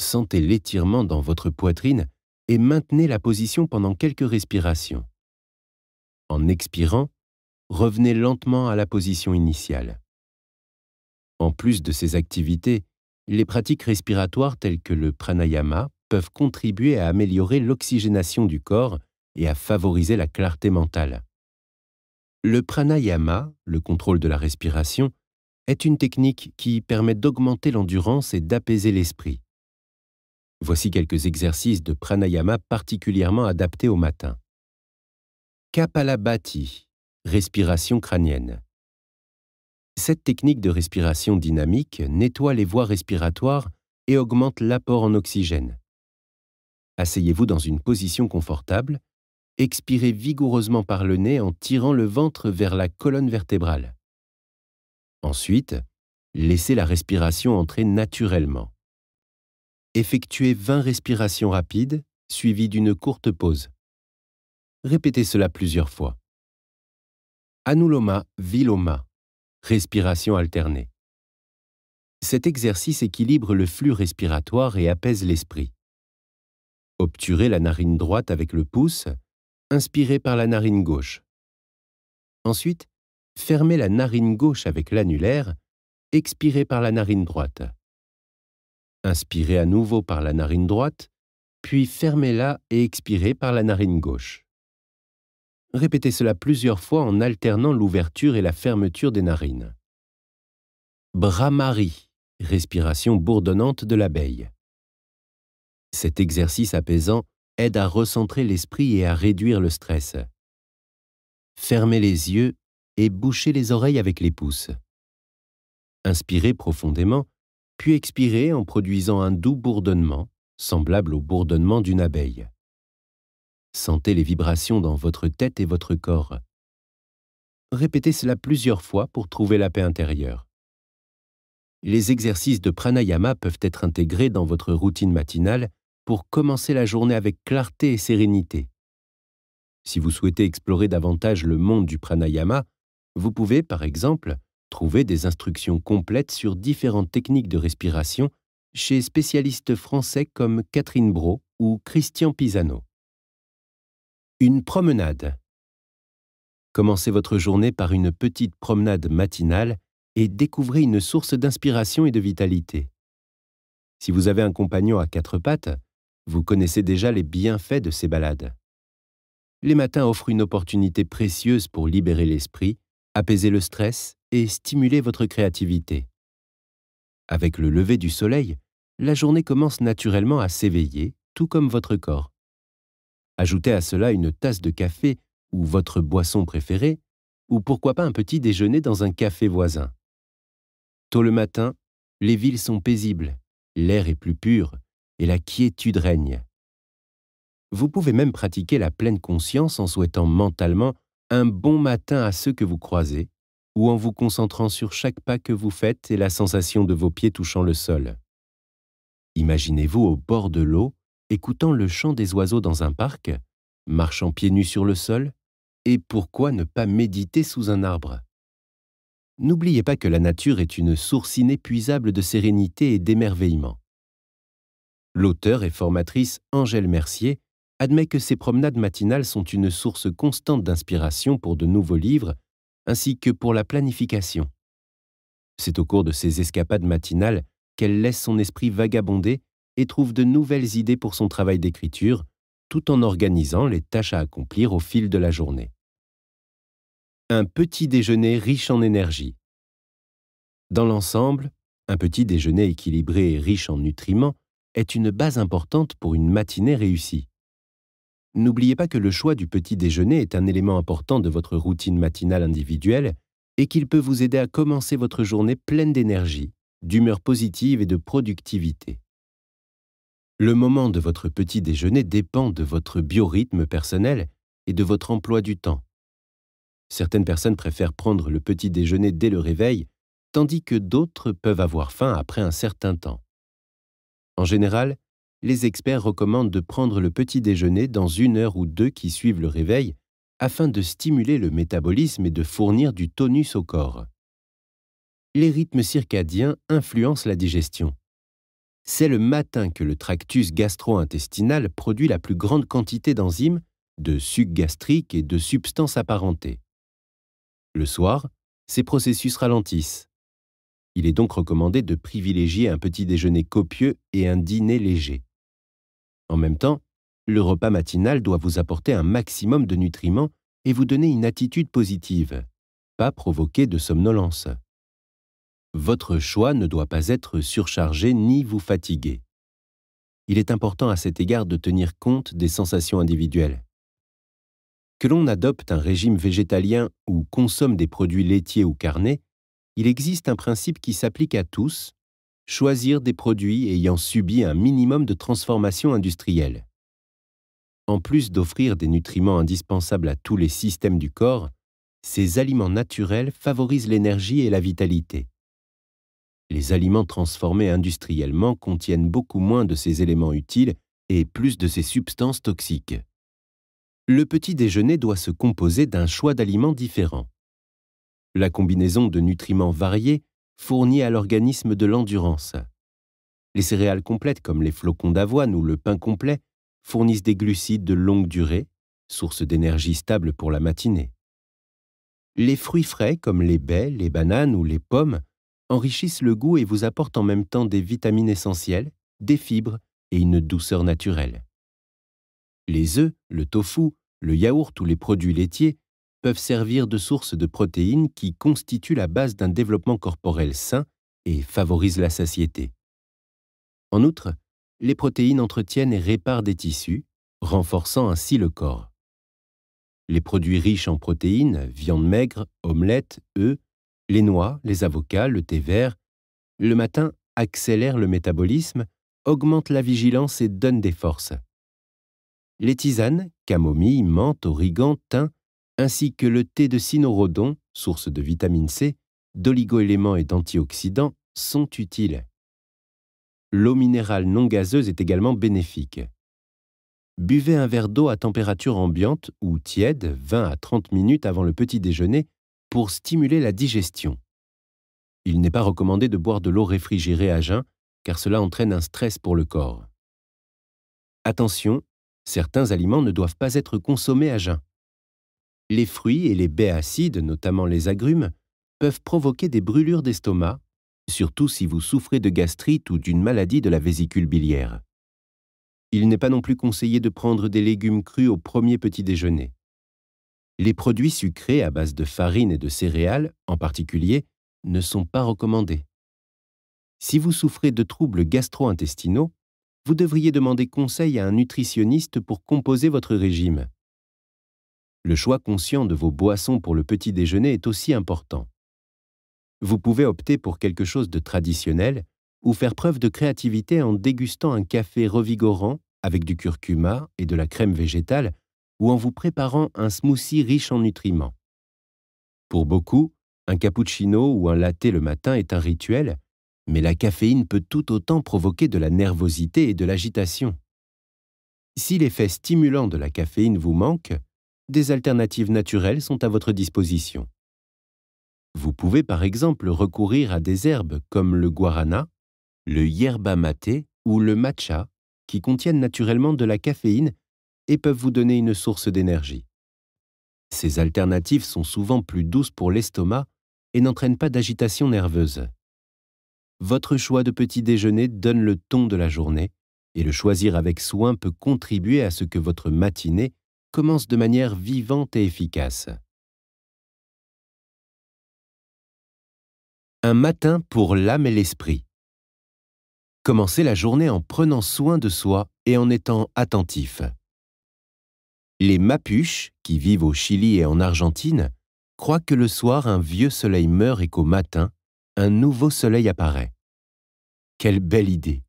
Speaker 1: Sentez l'étirement dans votre poitrine et maintenez la position pendant quelques respirations. En expirant, revenez lentement à la position initiale. En plus de ces activités, les pratiques respiratoires telles que le pranayama peuvent contribuer à améliorer l'oxygénation du corps et à favoriser la clarté mentale. Le pranayama, le contrôle de la respiration, est une technique qui permet d'augmenter l'endurance et d'apaiser l'esprit. Voici quelques exercices de pranayama particulièrement adaptés au matin. Kapalabhati, respiration crânienne. Cette technique de respiration dynamique nettoie les voies respiratoires et augmente l'apport en oxygène. Asseyez-vous dans une position confortable, expirez vigoureusement par le nez en tirant le ventre vers la colonne vertébrale. Ensuite, laissez la respiration entrer naturellement. Effectuez 20 respirations rapides, suivies d'une courte pause. Répétez cela plusieurs fois. Anuloma Viloma. Respiration alternée. Cet exercice équilibre le flux respiratoire et apaise l'esprit. Obturez la narine droite avec le pouce, inspirez par la narine gauche. Ensuite, fermez la narine gauche avec l'annulaire, expirez par la narine droite. Inspirez à nouveau par la narine droite, puis fermez-la et expirez par la narine gauche. Répétez cela plusieurs fois en alternant l'ouverture et la fermeture des narines. Marie, respiration bourdonnante de l'abeille. Cet exercice apaisant aide à recentrer l'esprit et à réduire le stress. Fermez les yeux et bouchez les oreilles avec les pouces. Inspirez profondément puis expirer en produisant un doux bourdonnement, semblable au bourdonnement d'une abeille. Sentez les vibrations dans votre tête et votre corps. Répétez cela plusieurs fois pour trouver la paix intérieure. Les exercices de pranayama peuvent être intégrés dans votre routine matinale pour commencer la journée avec clarté et sérénité. Si vous souhaitez explorer davantage le monde du pranayama, vous pouvez, par exemple, Trouvez des instructions complètes sur différentes techniques de respiration chez spécialistes français comme Catherine Bro ou Christian Pisano. Une promenade. Commencez votre journée par une petite promenade matinale et découvrez une source d'inspiration et de vitalité. Si vous avez un compagnon à quatre pattes, vous connaissez déjà les bienfaits de ces balades. Les matins offrent une opportunité précieuse pour libérer l'esprit, apaiser le stress et stimuler votre créativité. Avec le lever du soleil, la journée commence naturellement à s'éveiller, tout comme votre corps. Ajoutez à cela une tasse de café ou votre boisson préférée, ou pourquoi pas un petit déjeuner dans un café voisin. Tôt le matin, les villes sont paisibles, l'air est plus pur et la quiétude règne. Vous pouvez même pratiquer la pleine conscience en souhaitant mentalement un bon matin à ceux que vous croisez, ou en vous concentrant sur chaque pas que vous faites et la sensation de vos pieds touchant le sol. Imaginez-vous au bord de l'eau, écoutant le chant des oiseaux dans un parc, marchant pieds nus sur le sol, et pourquoi ne pas méditer sous un arbre N'oubliez pas que la nature est une source inépuisable de sérénité et d'émerveillement. L'auteur et formatrice Angèle Mercier admet que ses promenades matinales sont une source constante d'inspiration pour de nouveaux livres ainsi que pour la planification. C'est au cours de ces escapades matinales qu'elle laisse son esprit vagabonder et trouve de nouvelles idées pour son travail d'écriture, tout en organisant les tâches à accomplir au fil de la journée. Un petit déjeuner riche en énergie. Dans l'ensemble, un petit déjeuner équilibré et riche en nutriments est une base importante pour une matinée réussie. N'oubliez pas que le choix du petit déjeuner est un élément important de votre routine matinale individuelle et qu'il peut vous aider à commencer votre journée pleine d'énergie, d'humeur positive et de productivité. Le moment de votre petit déjeuner dépend de votre biorhythme personnel et de votre emploi du temps. Certaines personnes préfèrent prendre le petit déjeuner dès le réveil, tandis que d'autres peuvent avoir faim après un certain temps. En général, les experts recommandent de prendre le petit déjeuner dans une heure ou deux qui suivent le réveil afin de stimuler le métabolisme et de fournir du tonus au corps. Les rythmes circadiens influencent la digestion. C'est le matin que le tractus gastro-intestinal produit la plus grande quantité d'enzymes, de sucs gastriques et de substances apparentées. Le soir, ces processus ralentissent. Il est donc recommandé de privilégier un petit déjeuner copieux et un dîner léger. En même temps, le repas matinal doit vous apporter un maximum de nutriments et vous donner une attitude positive, pas provoquer de somnolence. Votre choix ne doit pas être surchargé ni vous fatiguer. Il est important à cet égard de tenir compte des sensations individuelles. Que l'on adopte un régime végétalien ou consomme des produits laitiers ou carnés, il existe un principe qui s'applique à tous choisir des produits ayant subi un minimum de transformation industrielle. En plus d'offrir des nutriments indispensables à tous les systèmes du corps, ces aliments naturels favorisent l'énergie et la vitalité. Les aliments transformés industriellement contiennent beaucoup moins de ces éléments utiles et plus de ces substances toxiques. Le petit déjeuner doit se composer d'un choix d'aliments différents. La combinaison de nutriments variés fournit à l'organisme de l'endurance. Les céréales complètes comme les flocons d'avoine ou le pain complet fournissent des glucides de longue durée, source d'énergie stable pour la matinée. Les fruits frais comme les baies, les bananes ou les pommes enrichissent le goût et vous apportent en même temps des vitamines essentielles, des fibres et une douceur naturelle. Les œufs, le tofu, le yaourt ou les produits laitiers peuvent servir de source de protéines qui constituent la base d'un développement corporel sain et favorisent la satiété. En outre, les protéines entretiennent et réparent des tissus, renforçant ainsi le corps. Les produits riches en protéines, viande maigre, omelette, œufs, les noix, les avocats, le thé vert, le matin accélèrent le métabolisme, augmentent la vigilance et donnent des forces. Les tisanes, camomille, menthe, origan, thym, ainsi que le thé de cynorhodon, source de vitamine C, d'oligoéléments et d'antioxydants, sont utiles. L'eau minérale non gazeuse est également bénéfique. Buvez un verre d'eau à température ambiante ou tiède 20 à 30 minutes avant le petit déjeuner pour stimuler la digestion. Il n'est pas recommandé de boire de l'eau réfrigérée à jeun car cela entraîne un stress pour le corps. Attention, certains aliments ne doivent pas être consommés à jeun. Les fruits et les baies acides, notamment les agrumes, peuvent provoquer des brûlures d'estomac, surtout si vous souffrez de gastrite ou d'une maladie de la vésicule biliaire. Il n'est pas non plus conseillé de prendre des légumes crus au premier petit déjeuner. Les produits sucrés à base de farine et de céréales, en particulier, ne sont pas recommandés. Si vous souffrez de troubles gastro-intestinaux, vous devriez demander conseil à un nutritionniste pour composer votre régime le choix conscient de vos boissons pour le petit déjeuner est aussi important. Vous pouvez opter pour quelque chose de traditionnel ou faire preuve de créativité en dégustant un café revigorant avec du curcuma et de la crème végétale ou en vous préparant un smoothie riche en nutriments. Pour beaucoup, un cappuccino ou un latte le matin est un rituel, mais la caféine peut tout autant provoquer de la nervosité et de l'agitation. Si l'effet stimulant de la caféine vous manque, des alternatives naturelles sont à votre disposition. Vous pouvez par exemple recourir à des herbes comme le guarana, le yerba maté ou le matcha, qui contiennent naturellement de la caféine et peuvent vous donner une source d'énergie. Ces alternatives sont souvent plus douces pour l'estomac et n'entraînent pas d'agitation nerveuse. Votre choix de petit déjeuner donne le ton de la journée et le choisir avec soin peut contribuer à ce que votre matinée commence de manière vivante et efficace. Un matin pour l'âme et l'esprit. Commencez la journée en prenant soin de soi et en étant attentif. Les Mapuches, qui vivent au Chili et en Argentine, croient que le soir un vieux soleil meurt et qu'au matin, un nouveau soleil apparaît. Quelle belle idée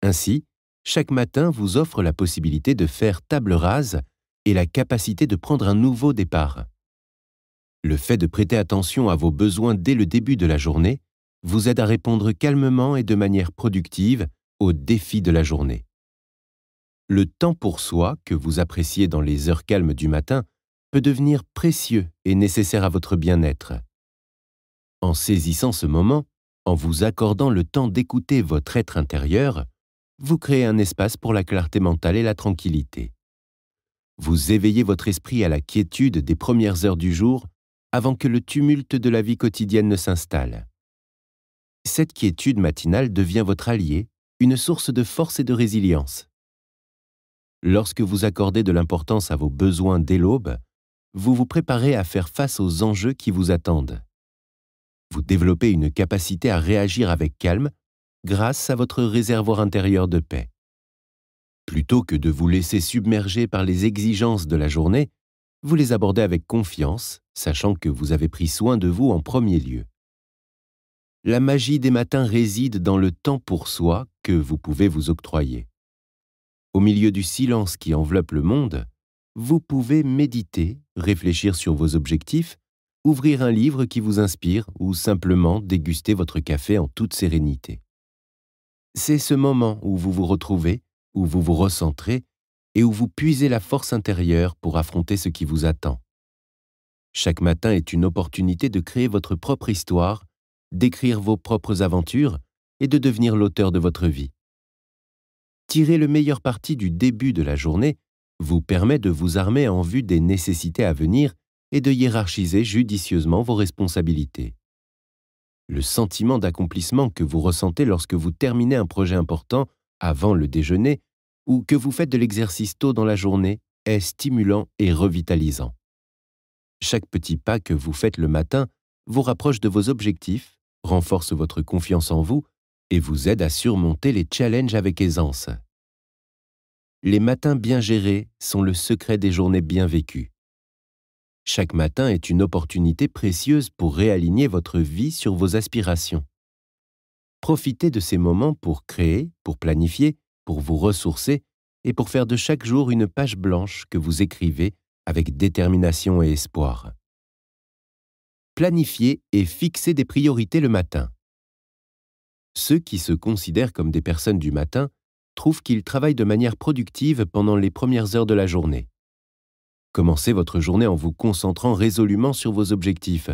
Speaker 1: Ainsi, chaque matin vous offre la possibilité de faire table rase et la capacité de prendre un nouveau départ. Le fait de prêter attention à vos besoins dès le début de la journée vous aide à répondre calmement et de manière productive aux défis de la journée. Le temps pour soi que vous appréciez dans les heures calmes du matin peut devenir précieux et nécessaire à votre bien-être. En saisissant ce moment, en vous accordant le temps d'écouter votre être intérieur, vous créez un espace pour la clarté mentale et la tranquillité. Vous éveillez votre esprit à la quiétude des premières heures du jour avant que le tumulte de la vie quotidienne ne s'installe. Cette quiétude matinale devient votre allié, une source de force et de résilience. Lorsque vous accordez de l'importance à vos besoins dès l'aube, vous vous préparez à faire face aux enjeux qui vous attendent. Vous développez une capacité à réagir avec calme grâce à votre réservoir intérieur de paix. Plutôt que de vous laisser submerger par les exigences de la journée, vous les abordez avec confiance, sachant que vous avez pris soin de vous en premier lieu. La magie des matins réside dans le temps pour soi que vous pouvez vous octroyer. Au milieu du silence qui enveloppe le monde, vous pouvez méditer, réfléchir sur vos objectifs, ouvrir un livre qui vous inspire ou simplement déguster votre café en toute sérénité. C'est ce moment où vous vous retrouvez, où vous vous recentrez et où vous puisez la force intérieure pour affronter ce qui vous attend. Chaque matin est une opportunité de créer votre propre histoire, d'écrire vos propres aventures et de devenir l'auteur de votre vie. Tirer le meilleur parti du début de la journée vous permet de vous armer en vue des nécessités à venir et de hiérarchiser judicieusement vos responsabilités. Le sentiment d'accomplissement que vous ressentez lorsque vous terminez un projet important avant le déjeuner ou que vous faites de l'exercice tôt dans la journée est stimulant et revitalisant. Chaque petit pas que vous faites le matin vous rapproche de vos objectifs, renforce votre confiance en vous et vous aide à surmonter les challenges avec aisance. Les matins bien gérés sont le secret des journées bien vécues. Chaque matin est une opportunité précieuse pour réaligner votre vie sur vos aspirations. Profitez de ces moments pour créer, pour planifier, pour vous ressourcer et pour faire de chaque jour une page blanche que vous écrivez avec détermination et espoir. Planifiez et fixez des priorités le matin. Ceux qui se considèrent comme des personnes du matin trouvent qu'ils travaillent de manière productive pendant les premières heures de la journée. Commencez votre journée en vous concentrant résolument sur vos objectifs,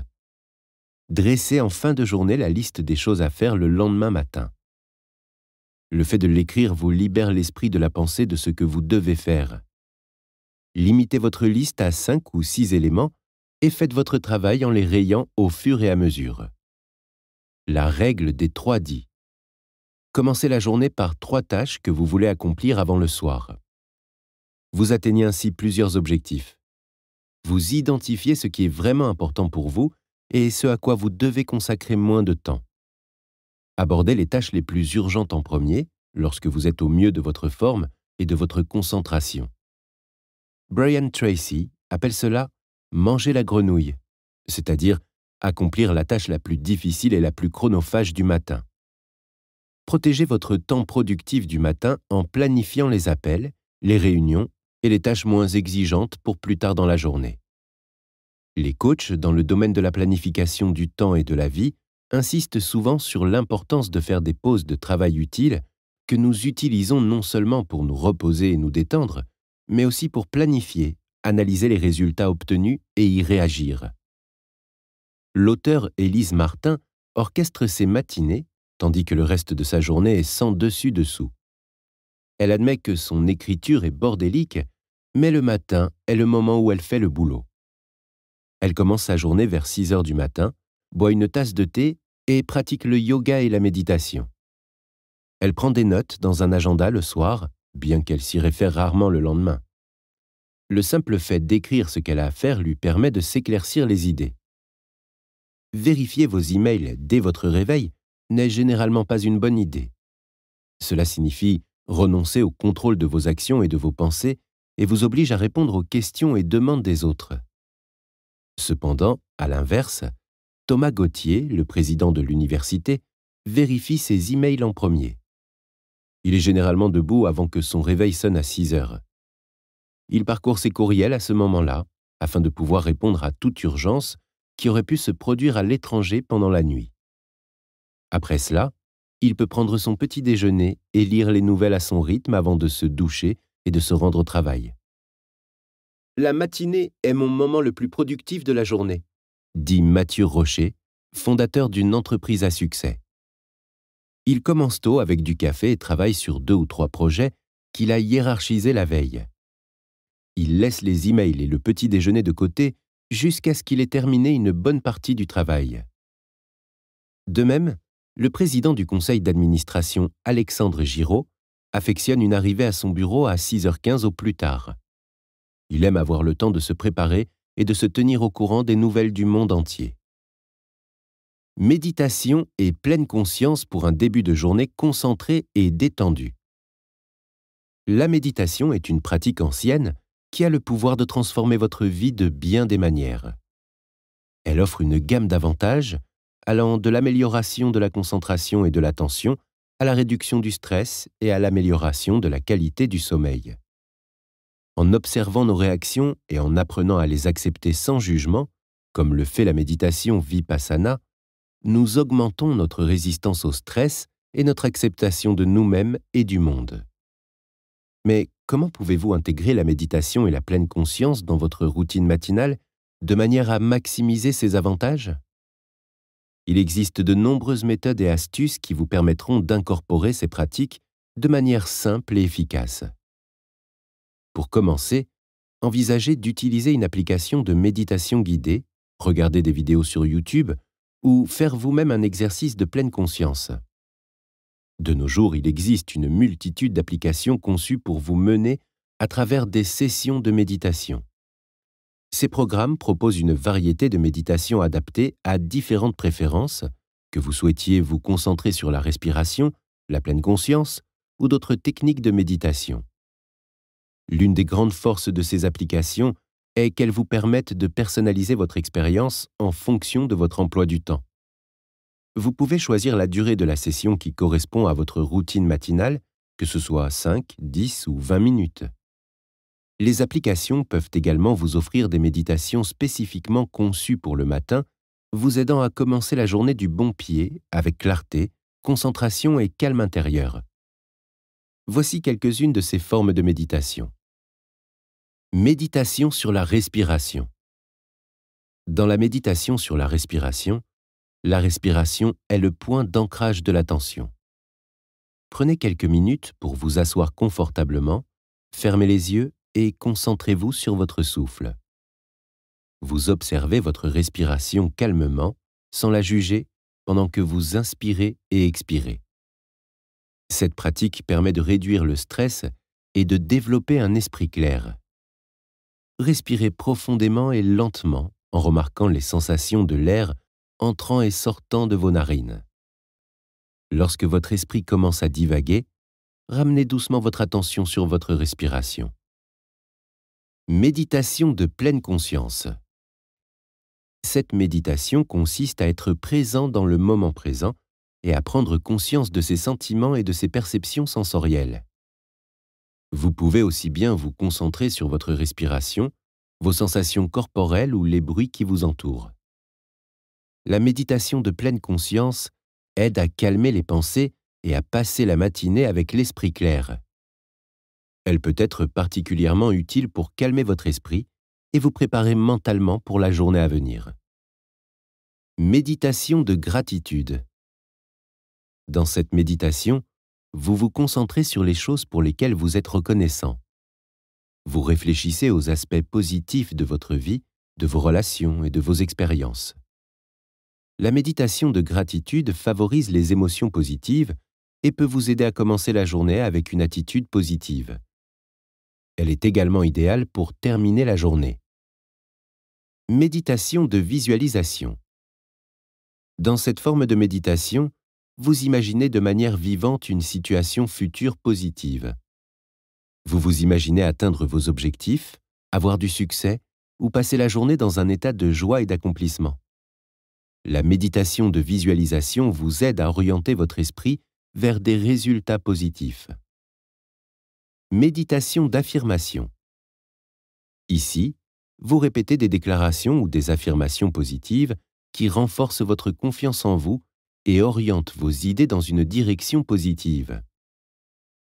Speaker 1: Dressez en fin de journée la liste des choses à faire le lendemain matin. Le fait de l'écrire vous libère l'esprit de la pensée de ce que vous devez faire. Limitez votre liste à cinq ou six éléments et faites votre travail en les rayant au fur et à mesure. La règle des trois dits. Commencez la journée par trois tâches que vous voulez accomplir avant le soir. Vous atteignez ainsi plusieurs objectifs. Vous identifiez ce qui est vraiment important pour vous et ce à quoi vous devez consacrer moins de temps. Abordez les tâches les plus urgentes en premier, lorsque vous êtes au mieux de votre forme et de votre concentration. Brian Tracy appelle cela manger la grenouille, c'est-à-dire accomplir la tâche la plus difficile et la plus chronophage du matin. Protégez votre temps productif du matin en planifiant les appels, les réunions et les tâches moins exigeantes pour plus tard dans la journée. Les coachs dans le domaine de la planification du temps et de la vie insistent souvent sur l'importance de faire des pauses de travail utiles que nous utilisons non seulement pour nous reposer et nous détendre, mais aussi pour planifier, analyser les résultats obtenus et y réagir. L'auteur Élise Martin orchestre ses matinées, tandis que le reste de sa journée est sans dessus-dessous. Elle admet que son écriture est bordélique, mais le matin est le moment où elle fait le boulot. Elle commence sa journée vers 6 heures du matin, boit une tasse de thé et pratique le yoga et la méditation. Elle prend des notes dans un agenda le soir, bien qu'elle s'y réfère rarement le lendemain. Le simple fait d'écrire ce qu'elle a à faire lui permet de s'éclaircir les idées. Vérifier vos emails dès votre réveil n'est généralement pas une bonne idée. Cela signifie renoncer au contrôle de vos actions et de vos pensées et vous oblige à répondre aux questions et demandes des autres. Cependant, à l'inverse, Thomas Gauthier, le président de l'université, vérifie ses emails en premier. Il est généralement debout avant que son réveil sonne à 6 heures. Il parcourt ses courriels à ce moment-là, afin de pouvoir répondre à toute urgence qui aurait pu se produire à l'étranger pendant la nuit. Après cela, il peut prendre son petit déjeuner et lire les nouvelles à son rythme avant de se doucher et de se rendre au travail. La matinée est mon moment le plus productif de la journée, dit Mathieu Rocher, fondateur d'une entreprise à succès. Il commence tôt avec du café et travaille sur deux ou trois projets qu'il a hiérarchisés la veille. Il laisse les emails et le petit déjeuner de côté jusqu'à ce qu'il ait terminé une bonne partie du travail. De même, le président du conseil d'administration, Alexandre Giraud, affectionne une arrivée à son bureau à 6h15 au plus tard. Il aime avoir le temps de se préparer et de se tenir au courant des nouvelles du monde entier. Méditation et pleine conscience pour un début de journée concentré et détendu. La méditation est une pratique ancienne qui a le pouvoir de transformer votre vie de bien des manières. Elle offre une gamme d'avantages allant de l'amélioration de la concentration et de l'attention à la réduction du stress et à l'amélioration de la qualité du sommeil en observant nos réactions et en apprenant à les accepter sans jugement, comme le fait la méditation vipassana, nous augmentons notre résistance au stress et notre acceptation de nous-mêmes et du monde. Mais comment pouvez-vous intégrer la méditation et la pleine conscience dans votre routine matinale de manière à maximiser ses avantages Il existe de nombreuses méthodes et astuces qui vous permettront d'incorporer ces pratiques de manière simple et efficace. Pour commencer, envisagez d'utiliser une application de méditation guidée, regarder des vidéos sur YouTube ou faire vous-même un exercice de pleine conscience. De nos jours, il existe une multitude d'applications conçues pour vous mener à travers des sessions de méditation. Ces programmes proposent une variété de méditations adaptées à différentes préférences, que vous souhaitiez vous concentrer sur la respiration, la pleine conscience ou d'autres techniques de méditation. L'une des grandes forces de ces applications est qu'elles vous permettent de personnaliser votre expérience en fonction de votre emploi du temps. Vous pouvez choisir la durée de la session qui correspond à votre routine matinale, que ce soit 5, 10 ou 20 minutes. Les applications peuvent également vous offrir des méditations spécifiquement conçues pour le matin, vous aidant à commencer la journée du bon pied avec clarté, concentration et calme intérieur. Voici quelques-unes de ces formes de méditation. Méditation sur la respiration. Dans la méditation sur la respiration, la respiration est le point d'ancrage de l'attention. Prenez quelques minutes pour vous asseoir confortablement, fermez les yeux et concentrez-vous sur votre souffle. Vous observez votre respiration calmement, sans la juger, pendant que vous inspirez et expirez. Cette pratique permet de réduire le stress et de développer un esprit clair respirez profondément et lentement en remarquant les sensations de l'air entrant et sortant de vos narines. Lorsque votre esprit commence à divaguer, ramenez doucement votre attention sur votre respiration. Méditation de pleine conscience. Cette méditation consiste à être présent dans le moment présent et à prendre conscience de ses sentiments et de ses perceptions sensorielles. Vous pouvez aussi bien vous concentrer sur votre respiration, vos sensations corporelles ou les bruits qui vous entourent. La méditation de pleine conscience aide à calmer les pensées et à passer la matinée avec l'esprit clair. Elle peut être particulièrement utile pour calmer votre esprit et vous préparer mentalement pour la journée à venir. Méditation de gratitude. Dans cette méditation, vous vous concentrez sur les choses pour lesquelles vous êtes reconnaissant. Vous réfléchissez aux aspects positifs de votre vie, de vos relations et de vos expériences. La méditation de gratitude favorise les émotions positives et peut vous aider à commencer la journée avec une attitude positive. Elle est également idéale pour terminer la journée. Méditation de visualisation. Dans cette forme de méditation, vous imaginez de manière vivante une situation future positive. Vous vous imaginez atteindre vos objectifs, avoir du succès ou passer la journée dans un état de joie et d'accomplissement. La méditation de visualisation vous aide à orienter votre esprit vers des résultats positifs. Méditation d'affirmation. Ici, vous répétez des déclarations ou des affirmations positives qui renforcent votre confiance en vous et oriente vos idées dans une direction positive.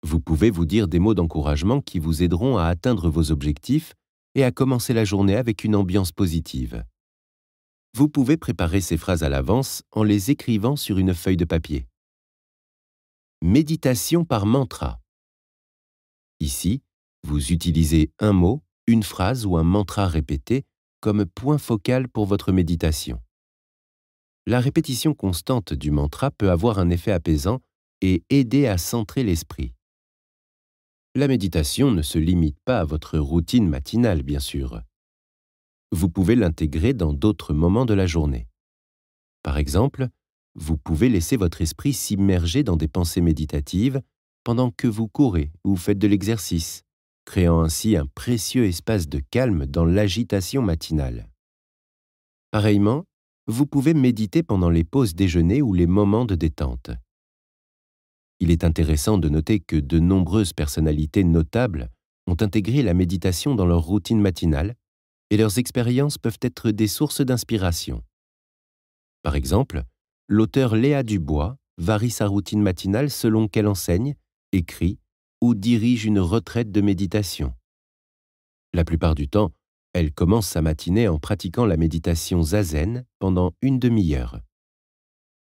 Speaker 1: Vous pouvez vous dire des mots d'encouragement qui vous aideront à atteindre vos objectifs et à commencer la journée avec une ambiance positive. Vous pouvez préparer ces phrases à l'avance en les écrivant sur une feuille de papier. Méditation par mantra. Ici, vous utilisez un mot, une phrase ou un mantra répété comme point focal pour votre méditation la répétition constante du mantra peut avoir un effet apaisant et aider à centrer l'esprit. La méditation ne se limite pas à votre routine matinale, bien sûr. Vous pouvez l'intégrer dans d'autres moments de la journée. Par exemple, vous pouvez laisser votre esprit s'immerger dans des pensées méditatives pendant que vous courez ou faites de l'exercice, créant ainsi un précieux espace de calme dans l'agitation matinale. Pareillement, vous pouvez méditer pendant les pauses déjeuner ou les moments de détente. Il est intéressant de noter que de nombreuses personnalités notables ont intégré la méditation dans leur routine matinale et leurs expériences peuvent être des sources d'inspiration. Par exemple, l'auteur Léa Dubois varie sa routine matinale selon qu'elle enseigne, écrit ou dirige une retraite de méditation. La plupart du temps, elle commence sa matinée en pratiquant la méditation zazen pendant une demi-heure.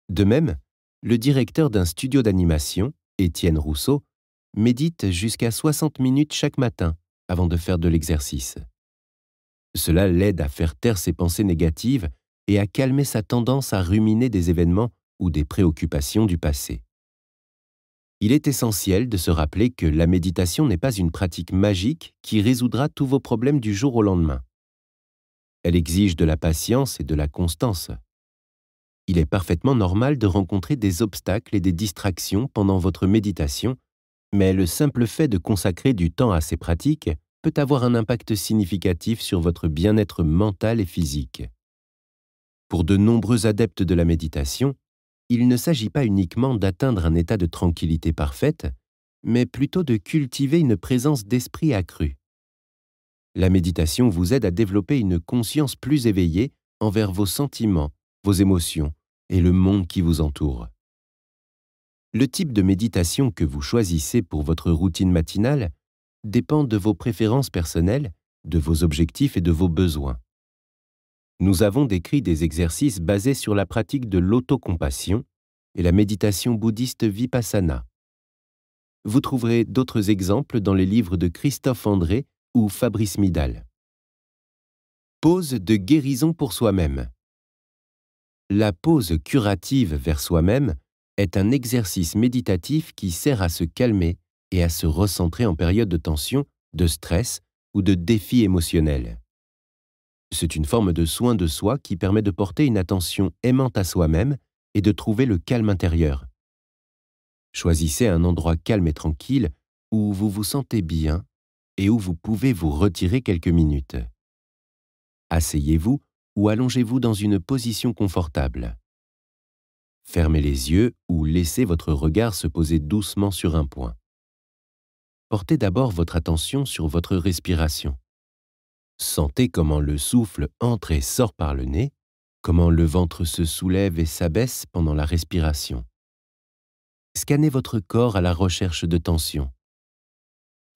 Speaker 1: De même, le directeur d'un studio d'animation, Étienne Rousseau, médite jusqu'à 60 minutes chaque matin avant de faire de l'exercice. Cela l'aide à faire taire ses pensées négatives et à calmer sa tendance à ruminer des événements ou des préoccupations du passé il est essentiel de se rappeler que la méditation n'est pas une pratique magique qui résoudra tous vos problèmes du jour au lendemain. Elle exige de la patience et de la constance. Il est parfaitement normal de rencontrer des obstacles et des distractions pendant votre méditation, mais le simple fait de consacrer du temps à ces pratiques peut avoir un impact significatif sur votre bien-être mental et physique. Pour de nombreux adeptes de la méditation, il ne s'agit pas uniquement d'atteindre un état de tranquillité parfaite, mais plutôt de cultiver une présence d'esprit accrue. La méditation vous aide à développer une conscience plus éveillée envers vos sentiments, vos émotions et le monde qui vous entoure. Le type de méditation que vous choisissez pour votre routine matinale dépend de vos préférences personnelles, de vos objectifs et de vos besoins nous avons décrit des exercices basés sur la pratique de l'autocompassion et la méditation bouddhiste vipassana. Vous trouverez d'autres exemples dans les livres de Christophe André ou Fabrice Midal. Pause de guérison pour soi-même. La pause curative vers soi-même est un exercice méditatif qui sert à se calmer et à se recentrer en période de tension, de stress ou de défi émotionnel. C'est une forme de soin de soi qui permet de porter une attention aimante à soi-même et de trouver le calme intérieur. Choisissez un endroit calme et tranquille où vous vous sentez bien et où vous pouvez vous retirer quelques minutes. Asseyez-vous ou allongez-vous dans une position confortable. Fermez les yeux ou laissez votre regard se poser doucement sur un point. Portez d'abord votre attention sur votre respiration. Sentez comment le souffle entre et sort par le nez, comment le ventre se soulève et s'abaisse pendant la respiration. Scannez votre corps à la recherche de tension.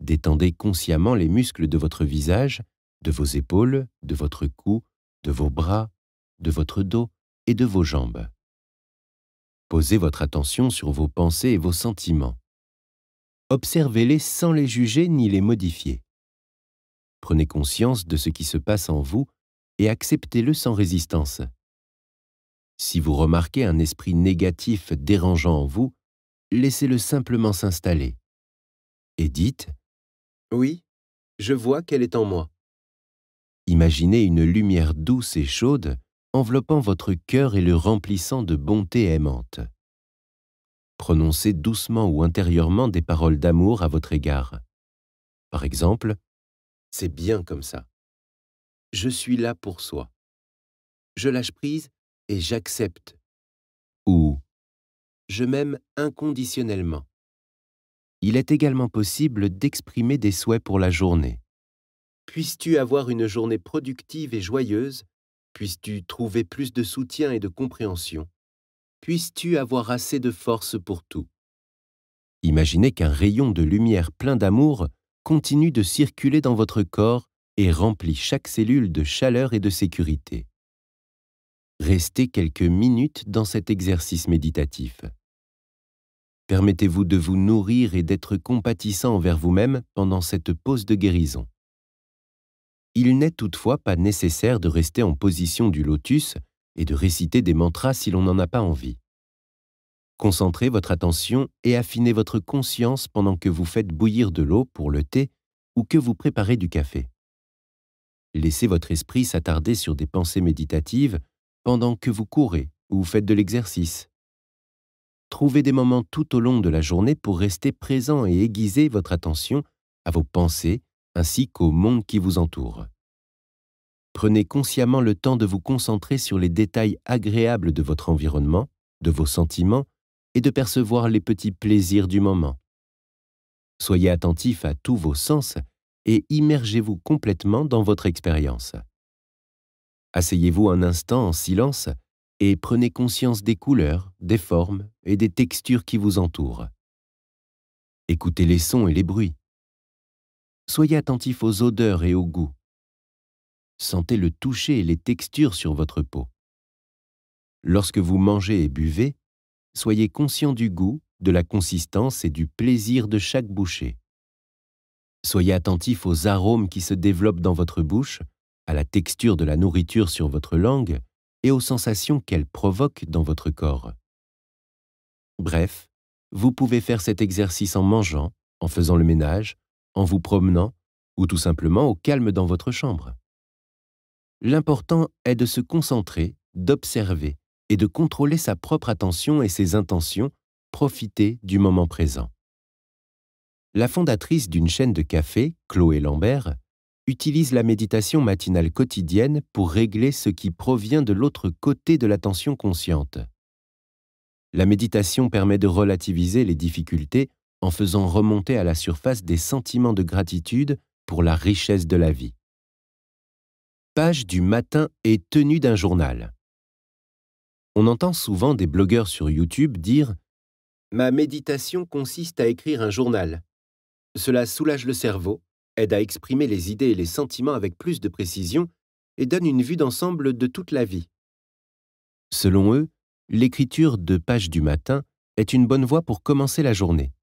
Speaker 1: Détendez consciemment les muscles de votre visage, de vos épaules, de votre cou, de vos bras, de votre dos et de vos jambes. Posez votre attention sur vos pensées et vos sentiments. Observez-les sans les juger ni les modifier. Prenez conscience de ce qui se passe en vous et acceptez-le sans résistance. Si vous remarquez un esprit négatif dérangeant en vous, laissez-le simplement s'installer. Et dites ⁇ Oui, je vois qu'elle est en moi ⁇ Imaginez une lumière douce et chaude enveloppant votre cœur et le remplissant de bonté aimante. Prononcez doucement ou intérieurement des paroles d'amour à votre égard. Par exemple, c'est bien comme ça. Je suis là pour soi. Je lâche prise et j'accepte. Ou je m'aime inconditionnellement. Il est également possible d'exprimer des souhaits pour la journée. Puisses-tu avoir une journée productive et joyeuse Puisses-tu trouver plus de soutien et de compréhension Puisses-tu avoir assez de force pour tout Imaginez qu'un rayon de lumière plein d'amour continue de circuler dans votre corps et remplit chaque cellule de chaleur et de sécurité. Restez quelques minutes dans cet exercice méditatif. Permettez-vous de vous nourrir et d'être compatissant envers vous-même pendant cette pause de guérison. Il n'est toutefois pas nécessaire de rester en position du lotus et de réciter des mantras si l'on n'en a pas envie. Concentrez votre attention et affinez votre conscience pendant que vous faites bouillir de l'eau pour le thé ou que vous préparez du café. Laissez votre esprit s'attarder sur des pensées méditatives pendant que vous courez ou faites de l'exercice. Trouvez des moments tout au long de la journée pour rester présent et aiguiser votre attention à vos pensées ainsi qu'au monde qui vous entoure. Prenez consciemment le temps de vous concentrer sur les détails agréables de votre environnement, de vos sentiments et de percevoir les petits plaisirs du moment. Soyez attentif à tous vos sens et immergez-vous complètement dans votre expérience. Asseyez-vous un instant en silence et prenez conscience des couleurs, des formes et des textures qui vous entourent. Écoutez les sons et les bruits. Soyez attentif aux odeurs et aux goûts. Sentez le toucher et les textures sur votre peau. Lorsque vous mangez et buvez, soyez conscient du goût, de la consistance et du plaisir de chaque bouchée. Soyez attentif aux arômes qui se développent dans votre bouche, à la texture de la nourriture sur votre langue et aux sensations qu'elle provoque dans votre corps. Bref, vous pouvez faire cet exercice en mangeant, en faisant le ménage, en vous promenant ou tout simplement au calme dans votre chambre. L'important est de se concentrer, d'observer et de contrôler sa propre attention et ses intentions, profiter du moment présent. La fondatrice d'une chaîne de café, Chloé Lambert, utilise la méditation matinale quotidienne pour régler ce qui provient de l'autre côté de l'attention consciente. La méditation permet de relativiser les difficultés en faisant remonter à la surface des sentiments de gratitude pour la richesse de la vie. Page du matin et tenue d'un journal. On entend souvent des blogueurs sur YouTube dire ⁇ Ma méditation consiste à écrire un journal. Cela soulage le cerveau, aide à exprimer les idées et les sentiments avec plus de précision et donne une vue d'ensemble de toute la vie. ⁇ Selon eux, l'écriture de pages du matin est une bonne voie pour commencer la journée.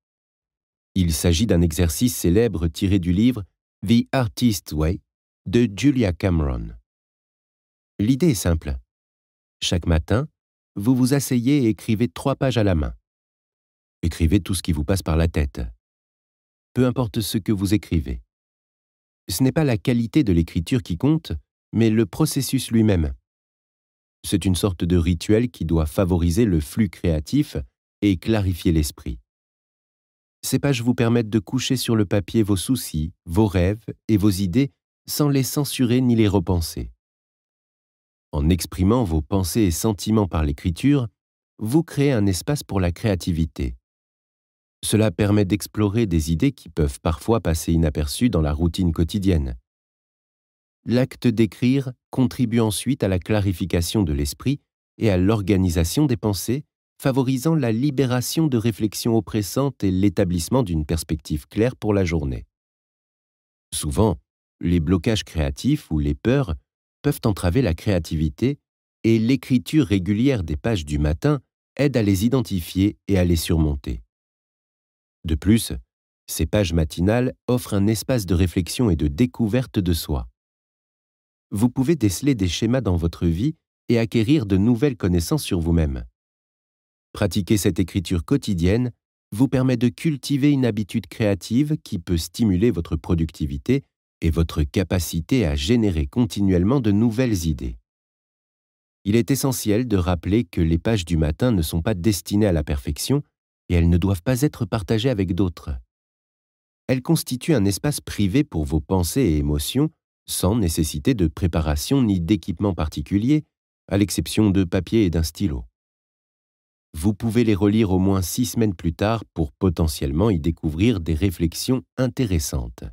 Speaker 1: Il s'agit d'un exercice célèbre tiré du livre The Artist's Way de Julia Cameron. L'idée est simple. Chaque matin, vous vous asseyez et écrivez trois pages à la main. Écrivez tout ce qui vous passe par la tête. Peu importe ce que vous écrivez. Ce n'est pas la qualité de l'écriture qui compte, mais le processus lui-même. C'est une sorte de rituel qui doit favoriser le flux créatif et clarifier l'esprit. Ces pages vous permettent de coucher sur le papier vos soucis, vos rêves et vos idées sans les censurer ni les repenser. En exprimant vos pensées et sentiments par l'écriture, vous créez un espace pour la créativité. Cela permet d'explorer des idées qui peuvent parfois passer inaperçues dans la routine quotidienne. L'acte d'écrire contribue ensuite à la clarification de l'esprit et à l'organisation des pensées, favorisant la libération de réflexions oppressantes et l'établissement d'une perspective claire pour la journée. Souvent, les blocages créatifs ou les peurs peuvent entraver la créativité et l'écriture régulière des pages du matin aide à les identifier et à les surmonter. De plus, ces pages matinales offrent un espace de réflexion et de découverte de soi. Vous pouvez déceler des schémas dans votre vie et acquérir de nouvelles connaissances sur vous-même. Pratiquer cette écriture quotidienne vous permet de cultiver une habitude créative qui peut stimuler votre productivité et votre capacité à générer continuellement de nouvelles idées. Il est essentiel de rappeler que les pages du matin ne sont pas destinées à la perfection et elles ne doivent pas être partagées avec d'autres. Elles constituent un espace privé pour vos pensées et émotions, sans nécessité de préparation ni d'équipement particulier, à l'exception de papier et d'un stylo. Vous pouvez les relire au moins six semaines plus tard pour potentiellement y découvrir des réflexions intéressantes.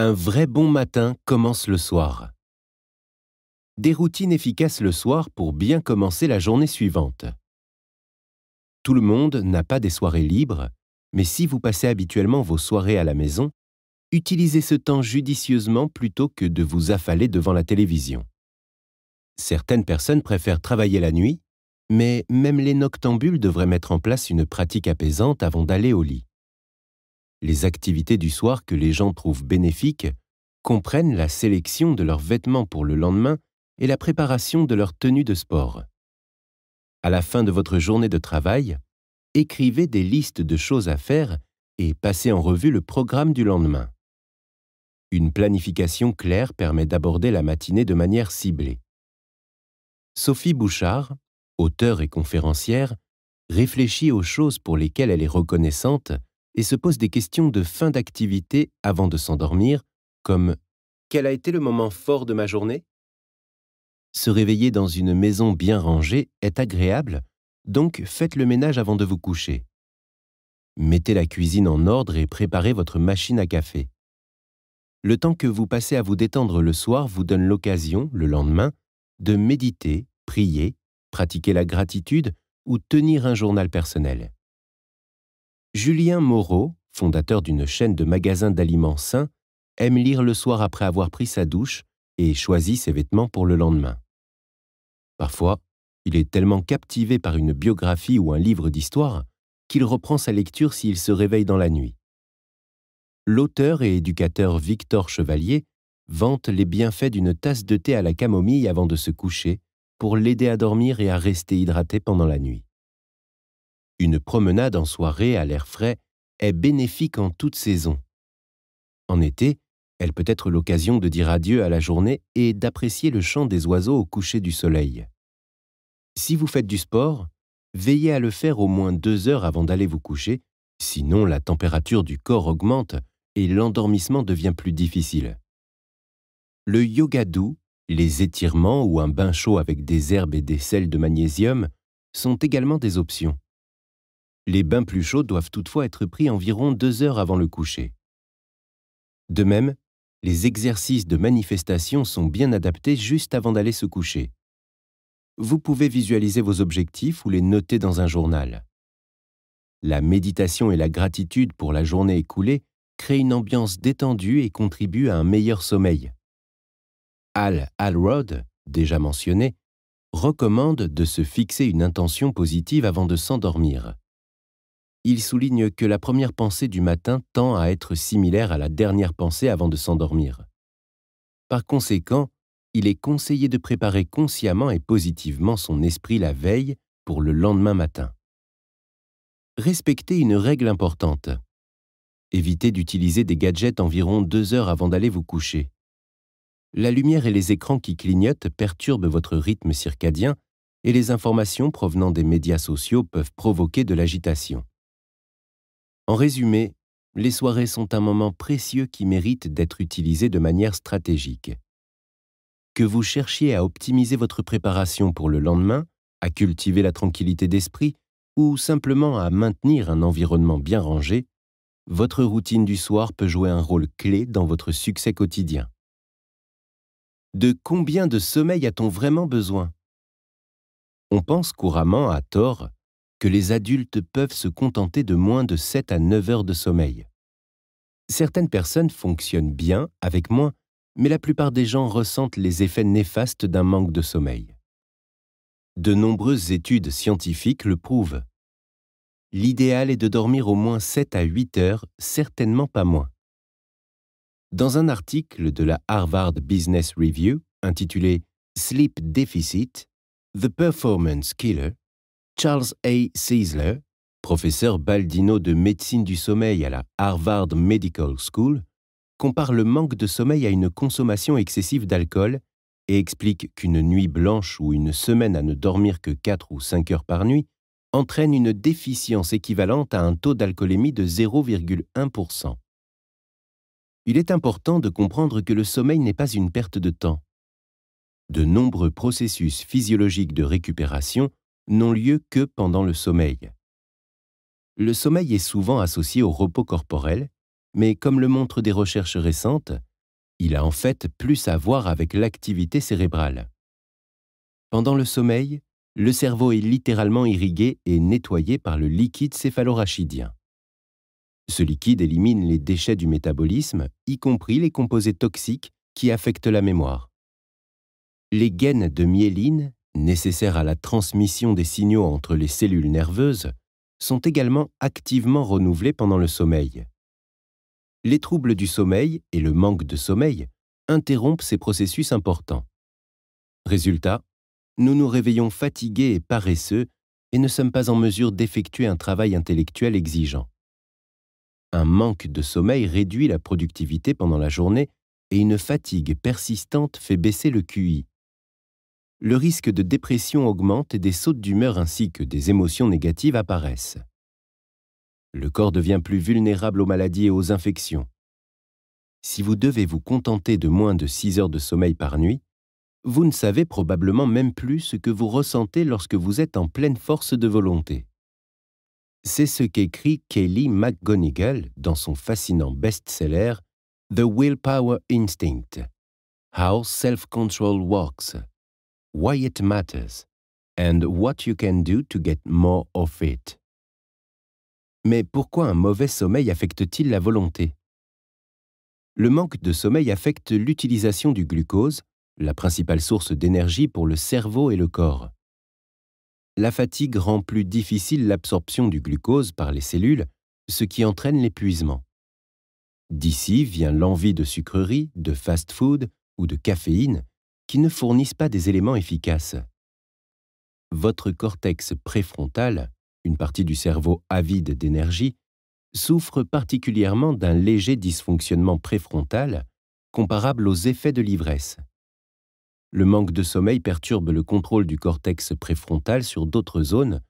Speaker 1: Un vrai bon matin commence le soir. Des routines efficaces le soir pour bien commencer la journée suivante. Tout le monde n'a pas des soirées libres, mais si vous passez habituellement vos soirées à la maison, utilisez ce temps judicieusement plutôt que de vous affaler devant la télévision. Certaines personnes préfèrent travailler la nuit, mais même les noctambules devraient mettre en place une pratique apaisante avant d'aller au lit. Les activités du soir que les gens trouvent bénéfiques comprennent la sélection de leurs vêtements pour le lendemain et la préparation de leur tenue de sport. À la fin de votre journée de travail, écrivez des listes de choses à faire et passez en revue le programme du lendemain. Une planification claire permet d'aborder la matinée de manière ciblée. Sophie Bouchard, auteure et conférencière, réfléchit aux choses pour lesquelles elle est reconnaissante et se posent des questions de fin d'activité avant de s'endormir, comme Quel a été le moment fort de ma journée Se réveiller dans une maison bien rangée est agréable, donc faites le ménage avant de vous coucher. Mettez la cuisine en ordre et préparez votre machine à café. Le temps que vous passez à vous détendre le soir vous donne l'occasion, le lendemain, de méditer, prier, pratiquer la gratitude ou tenir un journal personnel. Julien Moreau, fondateur d'une chaîne de magasins d'aliments sains, aime lire le soir après avoir pris sa douche et choisit ses vêtements pour le lendemain. Parfois, il est tellement captivé par une biographie ou un livre d'histoire qu'il reprend sa lecture s'il se réveille dans la nuit. L'auteur et éducateur Victor Chevalier vante les bienfaits d'une tasse de thé à la camomille avant de se coucher pour l'aider à dormir et à rester hydraté pendant la nuit. Une promenade en soirée à l'air frais est bénéfique en toute saison. En été, elle peut être l'occasion de dire adieu à la journée et d'apprécier le chant des oiseaux au coucher du soleil. Si vous faites du sport, veillez à le faire au moins deux heures avant d'aller vous coucher, sinon la température du corps augmente et l'endormissement devient plus difficile. Le yoga doux, les étirements ou un bain chaud avec des herbes et des sels de magnésium sont également des options. Les bains plus chauds doivent toutefois être pris environ deux heures avant le coucher. De même, les exercices de manifestation sont bien adaptés juste avant d'aller se coucher. Vous pouvez visualiser vos objectifs ou les noter dans un journal. La méditation et la gratitude pour la journée écoulée créent une ambiance détendue et contribuent à un meilleur sommeil. Al Alrod, déjà mentionné, recommande de se fixer une intention positive avant de s'endormir il souligne que la première pensée du matin tend à être similaire à la dernière pensée avant de s'endormir. Par conséquent, il est conseillé de préparer consciemment et positivement son esprit la veille pour le lendemain matin. Respectez une règle importante. Évitez d'utiliser des gadgets environ deux heures avant d'aller vous coucher. La lumière et les écrans qui clignotent perturbent votre rythme circadien et les informations provenant des médias sociaux peuvent provoquer de l'agitation. En résumé, les soirées sont un moment précieux qui mérite d'être utilisé de manière stratégique. Que vous cherchiez à optimiser votre préparation pour le lendemain, à cultiver la tranquillité d'esprit ou simplement à maintenir un environnement bien rangé, votre routine du soir peut jouer un rôle clé dans votre succès quotidien. De combien de sommeil a-t-on vraiment besoin On pense couramment, à tort, que les adultes peuvent se contenter de moins de 7 à 9 heures de sommeil. Certaines personnes fonctionnent bien avec moins, mais la plupart des gens ressentent les effets néfastes d'un manque de sommeil. De nombreuses études scientifiques le prouvent. L'idéal est de dormir au moins 7 à 8 heures, certainement pas moins. Dans un article de la Harvard Business Review intitulé Sleep Deficit, The Performance Killer, Charles A. Seisler, professeur baldino de médecine du sommeil à la Harvard Medical School, compare le manque de sommeil à une consommation excessive d'alcool et explique qu'une nuit blanche ou une semaine à ne dormir que 4 ou 5 heures par nuit entraîne une déficience équivalente à un taux d'alcoolémie de 0,1%. Il est important de comprendre que le sommeil n'est pas une perte de temps. De nombreux processus physiologiques de récupération n'ont lieu que pendant le sommeil. Le sommeil est souvent associé au repos corporel, mais comme le montrent des recherches récentes, il a en fait plus à voir avec l'activité cérébrale. Pendant le sommeil, le cerveau est littéralement irrigué et nettoyé par le liquide céphalorachidien. Ce liquide élimine les déchets du métabolisme, y compris les composés toxiques qui affectent la mémoire. Les gaines de myéline nécessaires à la transmission des signaux entre les cellules nerveuses, sont également activement renouvelés pendant le sommeil. Les troubles du sommeil et le manque de sommeil interrompent ces processus importants. Résultat, nous nous réveillons fatigués et paresseux et ne sommes pas en mesure d'effectuer un travail intellectuel exigeant. Un manque de sommeil réduit la productivité pendant la journée et une fatigue persistante fait baisser le QI, le risque de dépression augmente et des sautes d'humeur ainsi que des émotions négatives apparaissent. Le corps devient plus vulnérable aux maladies et aux infections. Si vous devez vous contenter de moins de 6 heures de sommeil par nuit, vous ne savez probablement même plus ce que vous ressentez lorsque vous êtes en pleine force de volonté. C'est ce qu'écrit Kelly McGonigal dans son fascinant best-seller The Willpower Instinct How Self-Control Works why it matters, and what you can do to get more of it. Mais pourquoi un mauvais sommeil affecte-t-il la volonté Le manque de sommeil affecte l'utilisation du glucose, la principale source d'énergie pour le cerveau et le corps. La fatigue rend plus difficile l'absorption du glucose par les cellules, ce qui entraîne l'épuisement. D'ici vient l'envie de sucreries, de fast-food ou de caféine, qui ne fournissent pas des éléments efficaces. Votre cortex préfrontal, une partie du cerveau avide d'énergie, souffre particulièrement d'un léger dysfonctionnement préfrontal comparable aux effets de l'ivresse. Le manque de sommeil perturbe le contrôle du cortex préfrontal sur d'autres zones,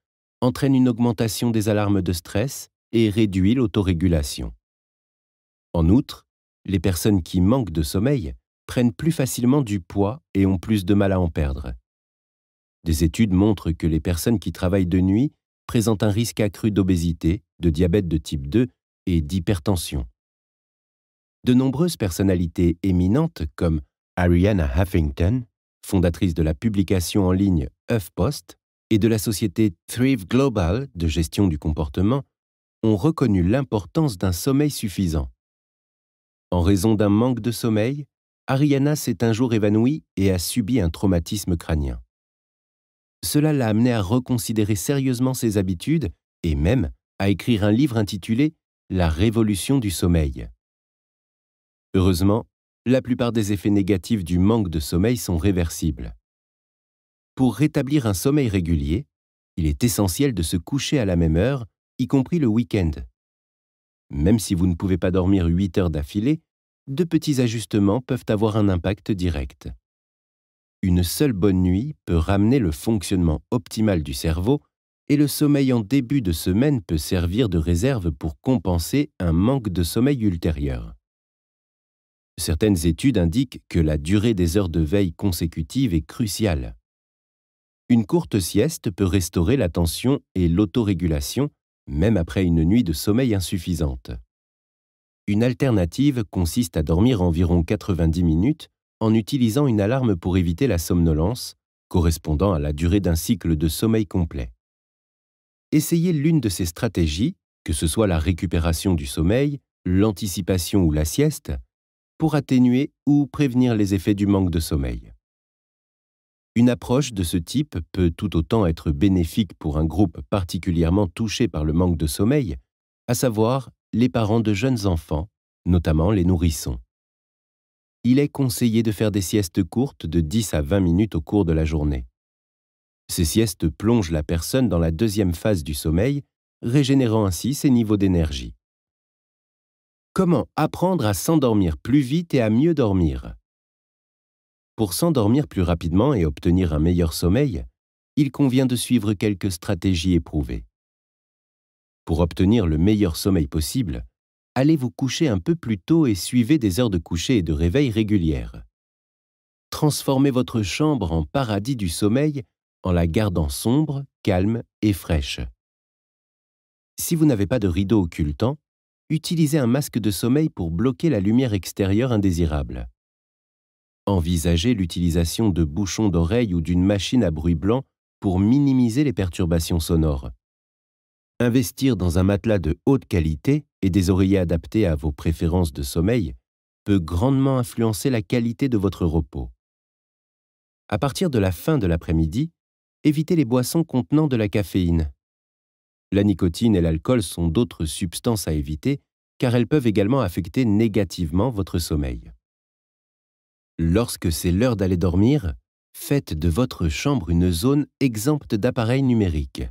Speaker 1: entraîne une augmentation des alarmes de stress et réduit l'autorégulation. En outre, les personnes qui manquent de sommeil prennent plus facilement du poids et ont plus de mal à en perdre. Des études montrent que les personnes qui travaillent de nuit présentent un risque accru d'obésité, de diabète de type 2 et d'hypertension. De nombreuses personnalités éminentes comme Ariana Huffington, fondatrice de la publication en ligne HuffPost et de la société Thrive Global de gestion du comportement, ont reconnu l'importance d'un sommeil suffisant. En raison d'un manque de sommeil, Ariana s'est un jour évanouie et a subi un traumatisme crânien. Cela l'a amenée à reconsidérer sérieusement ses habitudes et même à écrire un livre intitulé La révolution du sommeil. Heureusement, la plupart des effets négatifs du manque de sommeil sont réversibles. Pour rétablir un sommeil régulier, il est essentiel de se coucher à la même heure, y compris le week-end. Même si vous ne pouvez pas dormir 8 heures d'affilée, deux petits ajustements peuvent avoir un impact direct. Une seule bonne nuit peut ramener le fonctionnement optimal du cerveau et le sommeil en début de semaine peut servir de réserve pour compenser un manque de sommeil ultérieur. Certaines études indiquent que la durée des heures de veille consécutives est cruciale. Une courte sieste peut restaurer l'attention et l'autorégulation, même après une nuit de sommeil insuffisante. Une alternative consiste à dormir environ 90 minutes en utilisant une alarme pour éviter la somnolence, correspondant à la durée d'un cycle de sommeil complet. Essayez l'une de ces stratégies, que ce soit la récupération du sommeil, l'anticipation ou la sieste, pour atténuer ou prévenir les effets du manque de sommeil. Une approche de ce type peut tout autant être bénéfique pour un groupe particulièrement touché par le manque de sommeil, à savoir les parents de jeunes enfants, notamment les nourrissons. Il est conseillé de faire des siestes courtes de 10 à 20 minutes au cours de la journée. Ces siestes plongent la personne dans la deuxième phase du sommeil, régénérant ainsi ses niveaux d'énergie. Comment apprendre à s'endormir plus vite et à mieux dormir Pour s'endormir plus rapidement et obtenir un meilleur sommeil, il convient de suivre quelques stratégies éprouvées. Pour obtenir le meilleur sommeil possible, allez vous coucher un peu plus tôt et suivez des heures de coucher et de réveil régulières. Transformez votre chambre en paradis du sommeil en la gardant sombre, calme et fraîche. Si vous n'avez pas de rideau occultant, utilisez un masque de sommeil pour bloquer la lumière extérieure indésirable. Envisagez l'utilisation de bouchons d'oreille ou d'une machine à bruit blanc pour minimiser les perturbations sonores. Investir dans un matelas de haute qualité et des oreillers adaptés à vos préférences de sommeil peut grandement influencer la qualité de votre repos. À partir de la fin de l'après-midi, évitez les boissons contenant de la caféine. La nicotine et l'alcool sont d'autres substances à éviter car elles peuvent également affecter négativement votre sommeil. Lorsque c'est l'heure d'aller dormir, faites de votre chambre une zone exempte d'appareils numériques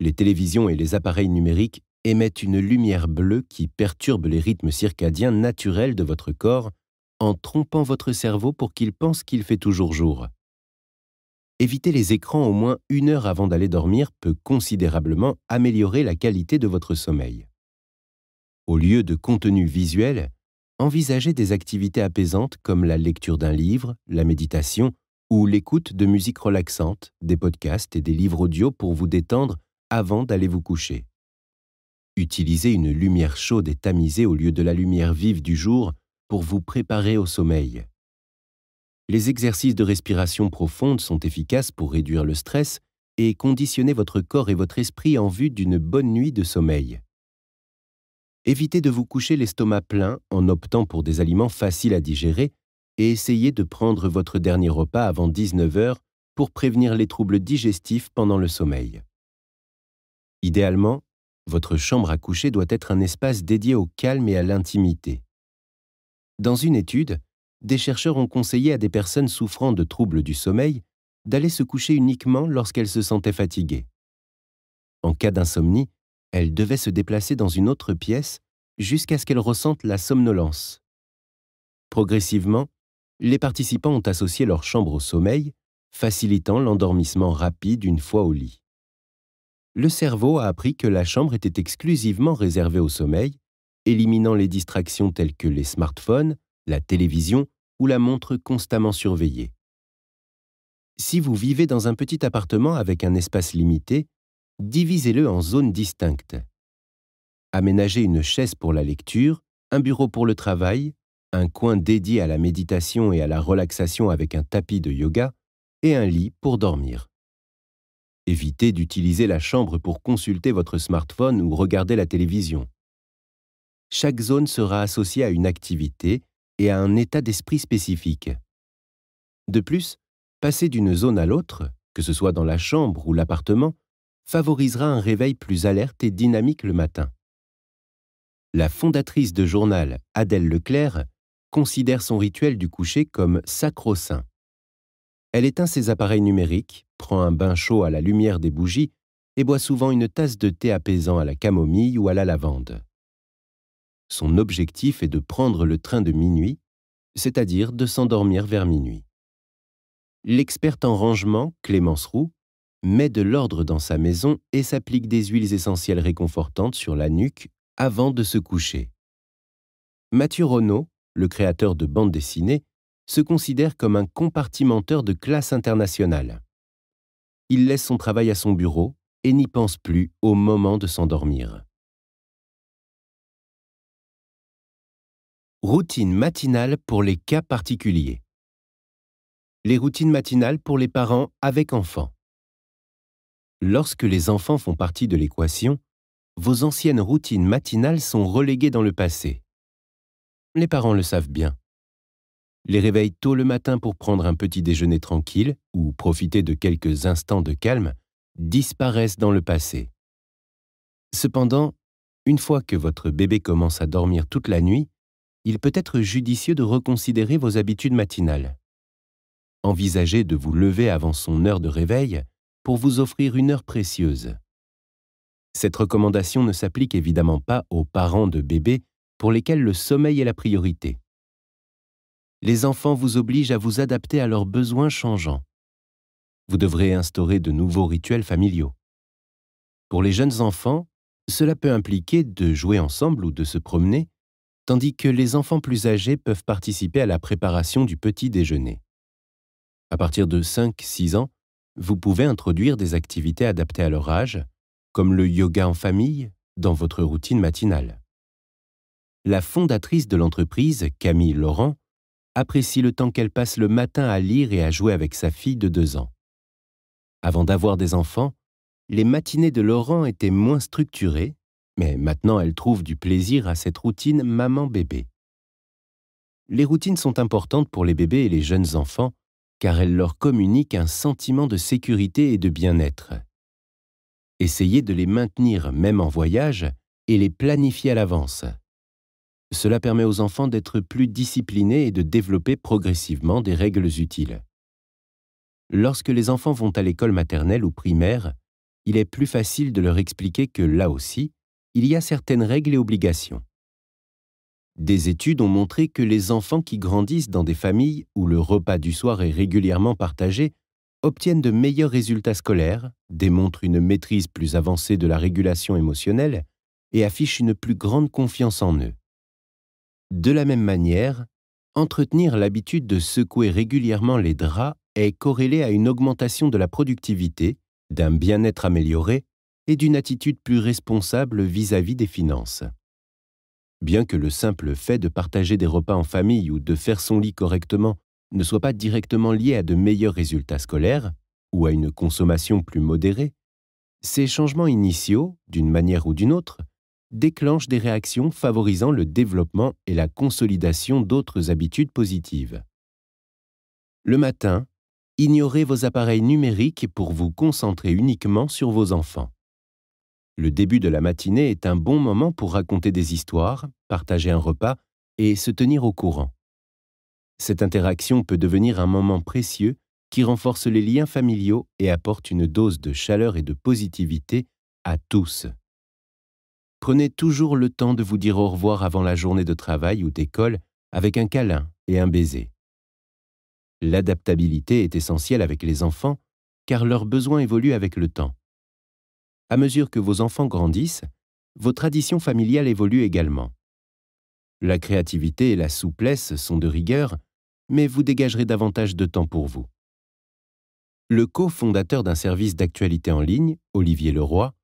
Speaker 1: les télévisions et les appareils numériques émettent une lumière bleue qui perturbe les rythmes circadiens naturels de votre corps en trompant votre cerveau pour qu'il pense qu'il fait toujours jour. Éviter les écrans au moins une heure avant d'aller dormir peut considérablement améliorer la qualité de votre sommeil. Au lieu de contenu visuel, envisagez des activités apaisantes comme la lecture d'un livre, la méditation ou l'écoute de musique relaxante, des podcasts et des livres audio pour vous détendre avant d'aller vous coucher. Utilisez une lumière chaude et tamisée au lieu de la lumière vive du jour pour vous préparer au sommeil. Les exercices de respiration profonde sont efficaces pour réduire le stress et conditionner votre corps et votre esprit en vue d'une bonne nuit de sommeil. Évitez de vous coucher l'estomac plein en optant pour des aliments faciles à digérer et essayez de prendre votre dernier repas avant 19 h pour prévenir les troubles digestifs pendant le sommeil. Idéalement, votre chambre à coucher doit être un espace dédié au calme et à l'intimité. Dans une étude, des chercheurs ont conseillé à des personnes souffrant de troubles du sommeil d'aller se coucher uniquement lorsqu'elles se sentaient fatiguées. En cas d'insomnie, elles devaient se déplacer dans une autre pièce jusqu'à ce qu'elles ressentent la somnolence. Progressivement, les participants ont associé leur chambre au sommeil, facilitant l'endormissement rapide une fois au lit le cerveau a appris que la chambre était exclusivement réservée au sommeil, éliminant les distractions telles que les smartphones, la télévision ou la montre constamment surveillée. Si vous vivez dans un petit appartement avec un espace limité, divisez-le en zones distinctes. Aménagez une chaise pour la lecture, un bureau pour le travail, un coin dédié à la méditation et à la relaxation avec un tapis de yoga et un lit pour dormir évitez d'utiliser la chambre pour consulter votre smartphone ou regarder la télévision. Chaque zone sera associée à une activité et à un état d'esprit spécifique. De plus, passer d'une zone à l'autre, que ce soit dans la chambre ou l'appartement, favorisera un réveil plus alerte et dynamique le matin. La fondatrice de journal, Adèle Leclerc, considère son rituel du coucher comme sacro-saint. Elle éteint ses appareils numériques, prend un bain chaud à la lumière des bougies et boit souvent une tasse de thé apaisant à la camomille ou à la lavande. Son objectif est de prendre le train de minuit, c'est-à-dire de s'endormir vers minuit. L'experte en rangement, Clémence Roux, met de l'ordre dans sa maison et s'applique des huiles essentielles réconfortantes sur la nuque avant de se coucher. Mathieu Renaud, le créateur de bandes dessinées, se considère comme un compartimenteur de classe internationale. Il laisse son travail à son bureau et n'y pense plus au moment de s'endormir. Routine matinale pour les cas particuliers. Les routines matinales pour les parents avec enfants. Lorsque les enfants font partie de l'équation, vos anciennes routines matinales sont reléguées dans le passé. Les parents le savent bien les réveils tôt le matin pour prendre un petit déjeuner tranquille ou profiter de quelques instants de calme, disparaissent dans le passé. Cependant, une fois que votre bébé commence à dormir toute la nuit, il peut être judicieux de reconsidérer vos habitudes matinales. Envisagez de vous lever avant son heure de réveil pour vous offrir une heure précieuse. Cette recommandation ne s'applique évidemment pas aux parents de bébés pour lesquels le sommeil est la priorité les enfants vous obligent à vous adapter à leurs besoins changeants. Vous devrez instaurer de nouveaux rituels familiaux. Pour les jeunes enfants, cela peut impliquer de jouer ensemble ou de se promener, tandis que les enfants plus âgés peuvent participer à la préparation du petit déjeuner. À partir de 5-6 ans, vous pouvez introduire des activités adaptées à leur âge, comme le yoga en famille, dans votre routine matinale. La fondatrice de l'entreprise, Camille Laurent, apprécie le temps qu'elle passe le matin à lire et à jouer avec sa fille de deux ans. Avant d'avoir des enfants, les matinées de Laurent étaient moins structurées, mais maintenant elle trouve du plaisir à cette routine maman-bébé. Les routines sont importantes pour les bébés et les jeunes enfants, car elles leur communiquent un sentiment de sécurité et de bien-être. Essayez de les maintenir même en voyage et les planifier à l'avance. Cela permet aux enfants d'être plus disciplinés et de développer progressivement des règles utiles. Lorsque les enfants vont à l'école maternelle ou primaire, il est plus facile de leur expliquer que là aussi, il y a certaines règles et obligations. Des études ont montré que les enfants qui grandissent dans des familles où le repas du soir est régulièrement partagé obtiennent de meilleurs résultats scolaires, démontrent une maîtrise plus avancée de la régulation émotionnelle et affichent une plus grande confiance en eux. De la même manière, entretenir l'habitude de secouer régulièrement les draps est corrélé à une augmentation de la productivité, d'un bien-être amélioré et d'une attitude plus responsable vis-à-vis des finances. Bien que le simple fait de partager des repas en famille ou de faire son lit correctement ne soit pas directement lié à de meilleurs résultats scolaires ou à une consommation plus modérée, ces changements initiaux, d'une manière ou d'une autre, déclenche des réactions favorisant le développement et la consolidation d'autres habitudes positives. Le matin, ignorez vos appareils numériques pour vous concentrer uniquement sur vos enfants. Le début de la matinée est un bon moment pour raconter des histoires, partager un repas et se tenir au courant. Cette interaction peut devenir un moment précieux qui renforce les liens familiaux et apporte une dose de chaleur et de positivité à tous. Prenez toujours le temps de vous dire au revoir avant la journée de travail ou d'école avec un câlin et un baiser. L'adaptabilité est essentielle avec les enfants car leurs besoins évoluent avec le temps. À mesure que vos enfants grandissent, vos traditions familiales évoluent également. La créativité et la souplesse sont de rigueur, mais vous dégagerez davantage de temps pour vous. Le cofondateur d'un service d'actualité en ligne, Olivier Leroy,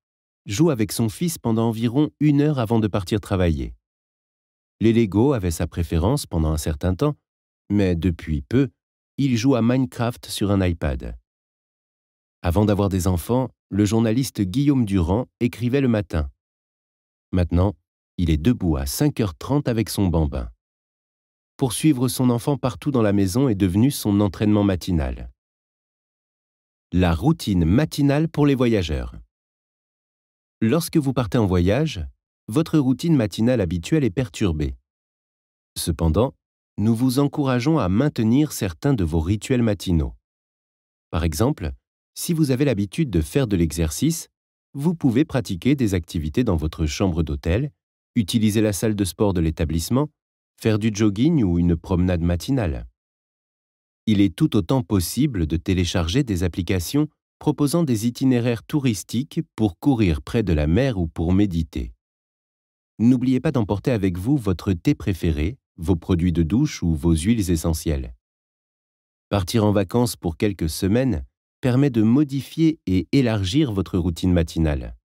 Speaker 1: joue avec son fils pendant environ une heure avant de partir travailler. Les Lego avaient sa préférence pendant un certain temps, mais depuis peu, il joue à Minecraft sur un iPad. Avant d'avoir des enfants, le journaliste Guillaume Durand écrivait le matin. Maintenant, il est debout à 5h30 avec son bambin. Poursuivre son enfant partout dans la maison est devenu son entraînement matinal. La routine matinale pour les voyageurs. Lorsque vous partez en voyage, votre routine matinale habituelle est perturbée. Cependant, nous vous encourageons à maintenir certains de vos rituels matinaux. Par exemple, si vous avez l'habitude de faire de l'exercice, vous pouvez pratiquer des activités dans votre chambre d'hôtel, utiliser la salle de sport de l'établissement, faire du jogging ou une promenade matinale. Il est tout autant possible de télécharger des applications proposant des itinéraires touristiques pour courir près de la mer ou pour méditer. N'oubliez pas d'emporter avec vous votre thé préféré, vos produits de douche ou vos huiles essentielles. Partir en vacances pour quelques semaines permet de modifier et élargir votre routine matinale.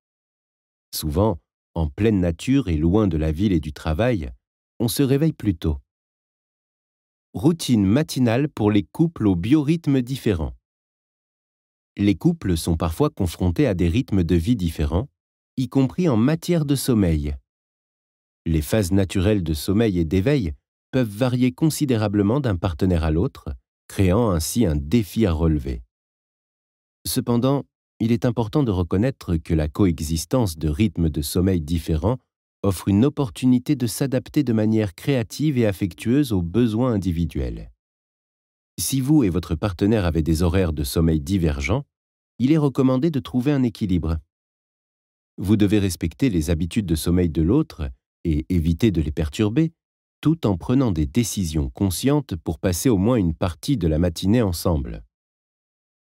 Speaker 1: Souvent, en pleine nature et loin de la ville et du travail, on se réveille plus tôt. Routine matinale pour les couples au biorhythmes différents les couples sont parfois confrontés à des rythmes de vie différents, y compris en matière de sommeil. Les phases naturelles de sommeil et d'éveil peuvent varier considérablement d'un partenaire à l'autre, créant ainsi un défi à relever. Cependant, il est important de reconnaître que la coexistence de rythmes de sommeil différents offre une opportunité de s'adapter de manière créative et affectueuse aux besoins individuels. Si vous et votre partenaire avez des horaires de sommeil divergents, il est recommandé de trouver un équilibre. Vous devez respecter les habitudes de sommeil de l'autre et éviter de les perturber, tout en prenant des décisions conscientes pour passer au moins une partie de la matinée ensemble.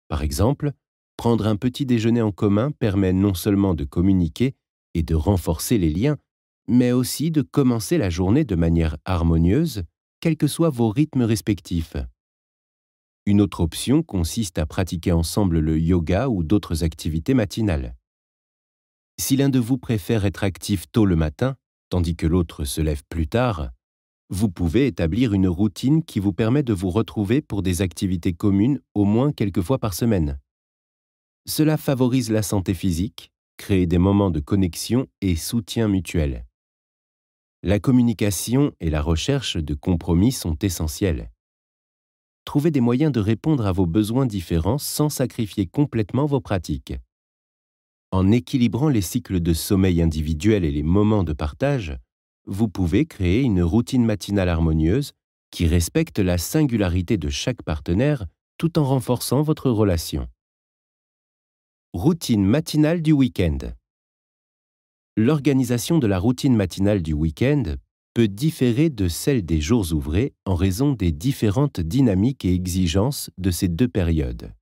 Speaker 1: Par exemple, prendre un petit déjeuner en commun permet non seulement de communiquer et de renforcer les liens, mais aussi de commencer la journée de manière harmonieuse, quels que soient vos rythmes respectifs. Une autre option consiste à pratiquer ensemble le yoga ou d'autres activités matinales. Si l'un de vous préfère être actif tôt le matin, tandis que l'autre se lève plus tard, vous pouvez établir une routine qui vous permet de vous retrouver pour des activités communes au moins quelques fois par semaine. Cela favorise la santé physique, crée des moments de connexion et soutien mutuel. La communication et la recherche de compromis sont essentiels trouvez des moyens de répondre à vos besoins différents sans sacrifier complètement vos pratiques. En équilibrant les cycles de sommeil individuel et les moments de partage, vous pouvez créer une routine matinale harmonieuse qui respecte la singularité de chaque partenaire tout en renforçant votre relation. Routine matinale du week-end L'organisation de la routine matinale du week-end peut différer de celle des jours ouvrés en raison des différentes dynamiques et exigences de ces deux périodes.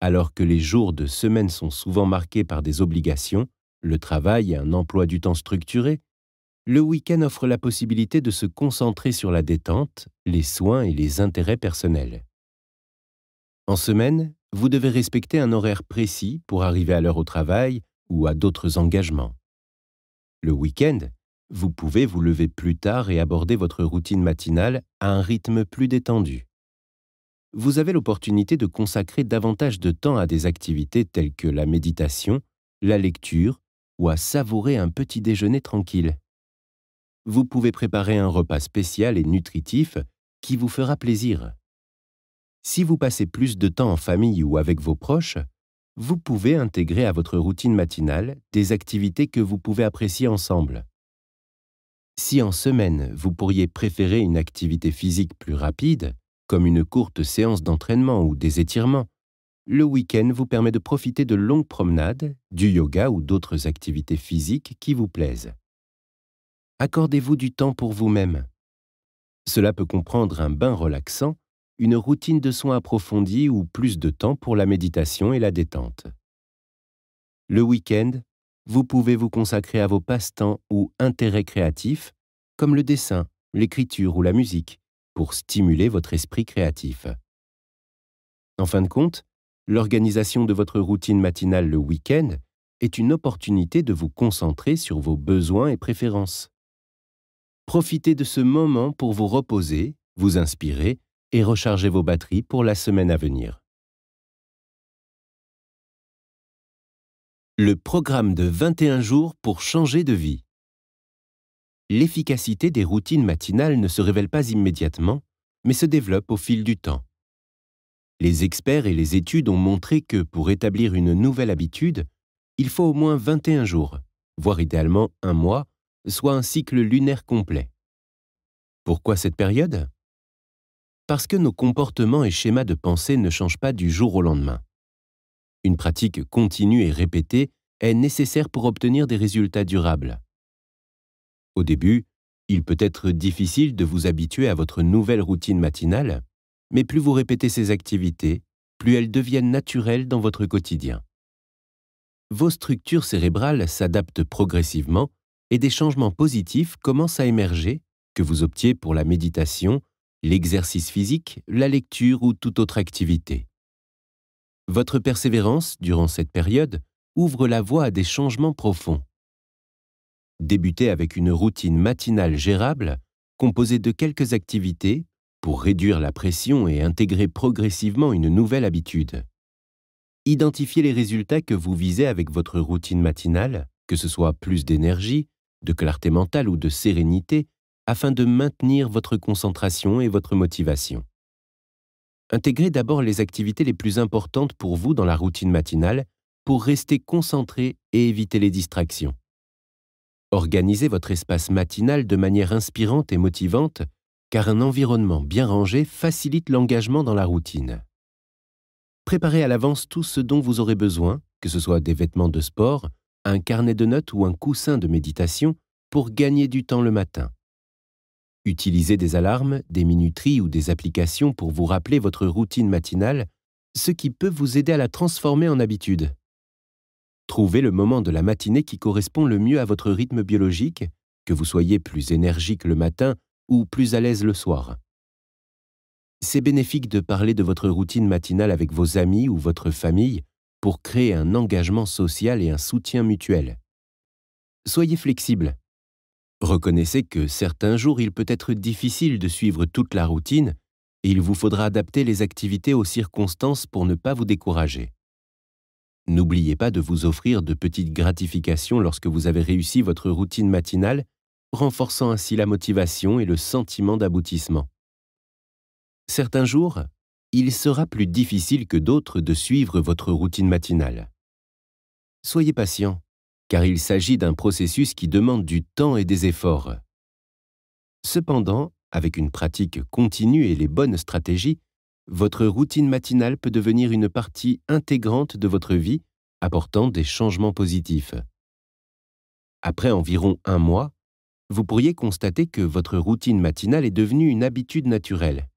Speaker 1: Alors que les jours de semaine sont souvent marqués par des obligations, le travail et un emploi du temps structuré, le week-end offre la possibilité de se concentrer sur la détente, les soins et les intérêts personnels. En semaine, vous devez respecter un horaire précis pour arriver à l'heure au travail ou à d'autres engagements. Le week-end, vous pouvez vous lever plus tard et aborder votre routine matinale à un rythme plus détendu. Vous avez l'opportunité de consacrer davantage de temps à des activités telles que la méditation, la lecture ou à savourer un petit déjeuner tranquille. Vous pouvez préparer un repas spécial et nutritif qui vous fera plaisir. Si vous passez plus de temps en famille ou avec vos proches, vous pouvez intégrer à votre routine matinale des activités que vous pouvez apprécier ensemble. Si en semaine, vous pourriez préférer une activité physique plus rapide, comme une courte séance d'entraînement ou des étirements, le week-end vous permet de profiter de longues promenades, du yoga ou d'autres activités physiques qui vous plaisent. Accordez-vous du temps pour vous-même. Cela peut comprendre un bain relaxant, une routine de soins approfondis ou plus de temps pour la méditation et la détente. Le week-end vous pouvez vous consacrer à vos passe-temps ou intérêts créatifs, comme le dessin, l'écriture ou la musique, pour stimuler votre esprit créatif. En fin de compte, l'organisation de votre routine matinale le week-end est une opportunité de vous concentrer sur vos besoins et préférences. Profitez de ce moment pour vous reposer, vous inspirer et recharger vos batteries pour la semaine à venir. Le programme de 21 jours pour changer de vie. L'efficacité des routines matinales ne se révèle pas immédiatement, mais se développe au fil du temps. Les experts et les études ont montré que pour établir une nouvelle habitude, il faut au moins 21 jours, voire idéalement un mois, soit un cycle lunaire complet. Pourquoi cette période Parce que nos comportements et schémas de pensée ne changent pas du jour au lendemain. Une pratique continue et répétée est nécessaire pour obtenir des résultats durables. Au début, il peut être difficile de vous habituer à votre nouvelle routine matinale, mais plus vous répétez ces activités, plus elles deviennent naturelles dans votre quotidien. Vos structures cérébrales s'adaptent progressivement et des changements positifs commencent à émerger, que vous optiez pour la méditation, l'exercice physique, la lecture ou toute autre activité. Votre persévérance durant cette période ouvre la voie à des changements profonds. Débutez avec une routine matinale gérable, composée de quelques activités, pour réduire la pression et intégrer progressivement une nouvelle habitude. Identifiez les résultats que vous visez avec votre routine matinale, que ce soit plus d'énergie, de clarté mentale ou de sérénité, afin de maintenir votre concentration et votre motivation. Intégrez d'abord les activités les plus importantes pour vous dans la routine matinale pour rester concentré et éviter les distractions. Organisez votre espace matinal de manière inspirante et motivante car un environnement bien rangé facilite l'engagement dans la routine. Préparez à l'avance tout ce dont vous aurez besoin, que ce soit des vêtements de sport, un carnet de notes ou un coussin de méditation, pour gagner du temps le matin. Utilisez des alarmes, des minuteries ou des applications pour vous rappeler votre routine matinale, ce qui peut vous aider à la transformer en habitude. Trouvez le moment de la matinée qui correspond le mieux à votre rythme biologique, que vous soyez plus énergique le matin ou plus à l'aise le soir. C'est bénéfique de parler de votre routine matinale avec vos amis ou votre famille pour créer un engagement social et un soutien mutuel. Soyez flexible Reconnaissez que certains jours, il peut être difficile de suivre toute la routine et il vous faudra adapter les activités aux circonstances pour ne pas vous décourager. N'oubliez pas de vous offrir de petites gratifications lorsque vous avez réussi votre routine matinale, renforçant ainsi la motivation et le sentiment d'aboutissement. Certains jours, il sera plus difficile que d'autres de suivre votre routine matinale. Soyez patient car il s'agit d'un processus qui demande du temps et des efforts. Cependant, avec une pratique continue et les bonnes stratégies, votre routine matinale peut devenir une partie intégrante de votre vie, apportant des changements positifs. Après environ un mois, vous pourriez constater que votre routine matinale est devenue une habitude naturelle.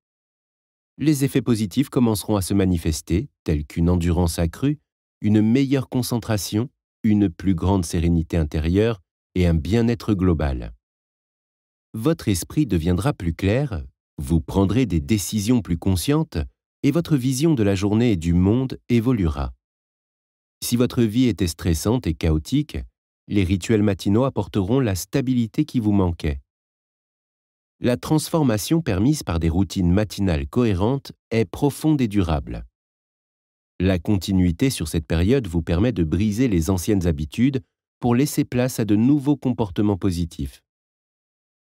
Speaker 1: Les effets positifs commenceront à se manifester, tels qu'une endurance accrue, une meilleure concentration, une plus grande sérénité intérieure et un bien-être global. Votre esprit deviendra plus clair, vous prendrez des décisions plus conscientes et votre vision de la journée et du monde évoluera. Si votre vie était stressante et chaotique, les rituels matinaux apporteront la stabilité qui vous manquait. La transformation permise par des routines matinales cohérentes est profonde et durable. La continuité sur cette période vous permet de briser les anciennes habitudes pour laisser place à de nouveaux comportements positifs.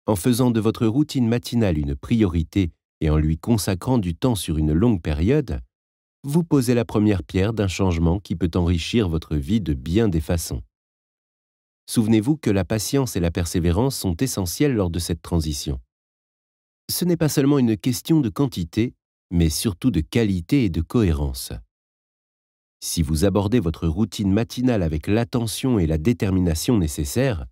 Speaker 1: En faisant de votre routine matinale une priorité et en lui consacrant du temps sur une longue période, vous posez la première pierre d'un changement qui peut enrichir votre vie de bien des façons. Souvenez-vous que la patience et la persévérance sont essentielles lors de cette transition. Ce n'est pas seulement une question de quantité, mais surtout de qualité et de cohérence. Si vous abordez votre routine matinale avec l'attention et la détermination nécessaires,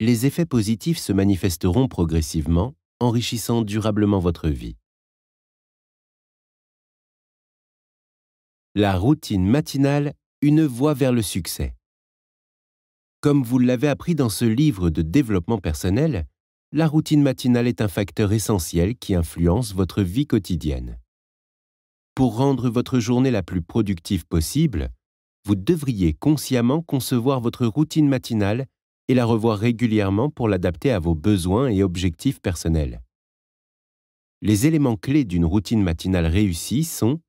Speaker 1: les effets positifs se manifesteront progressivement, enrichissant durablement votre vie. La routine matinale, une voie vers le succès. Comme vous l'avez appris dans ce livre de développement personnel, la routine matinale est un facteur essentiel qui influence votre vie quotidienne. Pour rendre votre journée la plus productive possible, vous devriez consciemment concevoir votre routine matinale et la revoir régulièrement pour l'adapter à vos besoins et objectifs personnels. Les éléments clés d'une routine matinale réussie sont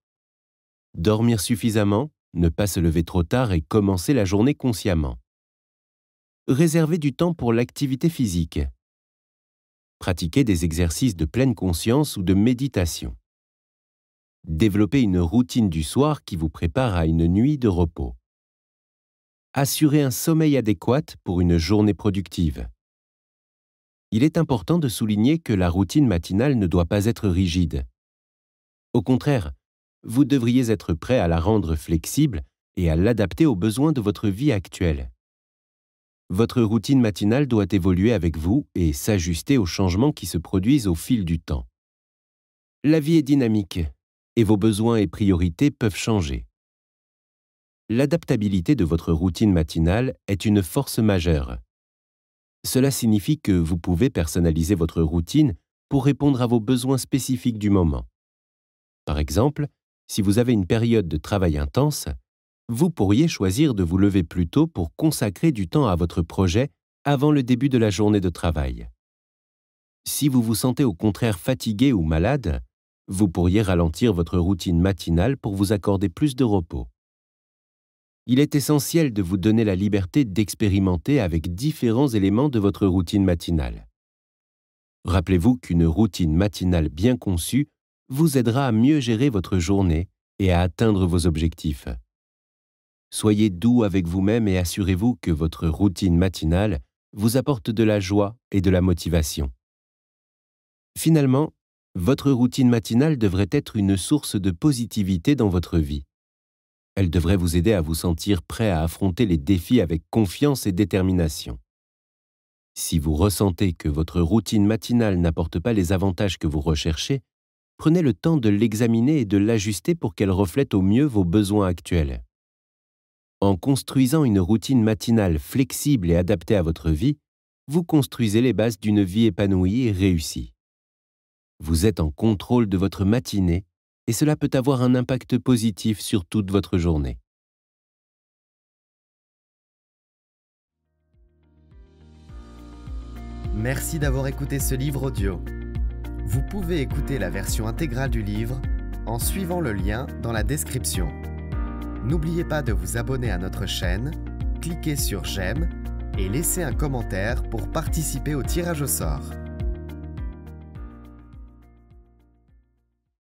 Speaker 1: dormir suffisamment, ne pas se lever trop tard et commencer la journée consciemment. Réserver du temps pour l'activité physique. Pratiquer des exercices de pleine conscience ou de méditation. Développez une routine du soir qui vous prépare à une nuit de repos. Assurez un sommeil adéquat pour une journée productive. Il est important de souligner que la routine matinale ne doit pas être rigide. Au contraire, vous devriez être prêt à la rendre flexible et à l'adapter aux besoins de votre vie actuelle. Votre routine matinale doit évoluer avec vous et s'ajuster aux changements qui se produisent au fil du temps. La vie est dynamique et vos besoins et priorités peuvent changer. L'adaptabilité de votre routine matinale est une force majeure. Cela signifie que vous pouvez personnaliser votre routine pour répondre à vos besoins spécifiques du moment. Par exemple, si vous avez une période de travail intense, vous pourriez choisir de vous lever plus tôt pour consacrer du temps à votre projet avant le début de la journée de travail. Si vous vous sentez au contraire fatigué ou malade, vous pourriez ralentir votre routine matinale pour vous accorder plus de repos. Il est essentiel de vous donner la liberté d'expérimenter avec différents éléments de votre routine matinale. Rappelez-vous qu'une routine matinale bien conçue vous aidera à mieux gérer votre journée et à atteindre vos objectifs. Soyez doux avec vous-même et assurez-vous que votre routine matinale vous apporte de la joie et de la motivation. Finalement, votre routine matinale devrait être une source de positivité dans votre vie. Elle devrait vous aider à vous sentir prêt à affronter les défis avec confiance et détermination. Si vous ressentez que votre routine matinale n'apporte pas les avantages que vous recherchez, prenez le temps de l'examiner et de l'ajuster pour qu'elle reflète au mieux vos besoins actuels. En construisant une routine matinale flexible et adaptée à votre vie, vous construisez les bases d'une vie épanouie et réussie. Vous êtes en contrôle de votre matinée et cela peut avoir un impact positif sur toute votre journée. Merci d'avoir écouté ce livre audio. Vous pouvez écouter la version intégrale du livre en suivant le lien dans la description. N'oubliez pas de vous abonner à notre chaîne, cliquez sur j'aime et laissez un commentaire pour participer au tirage au sort.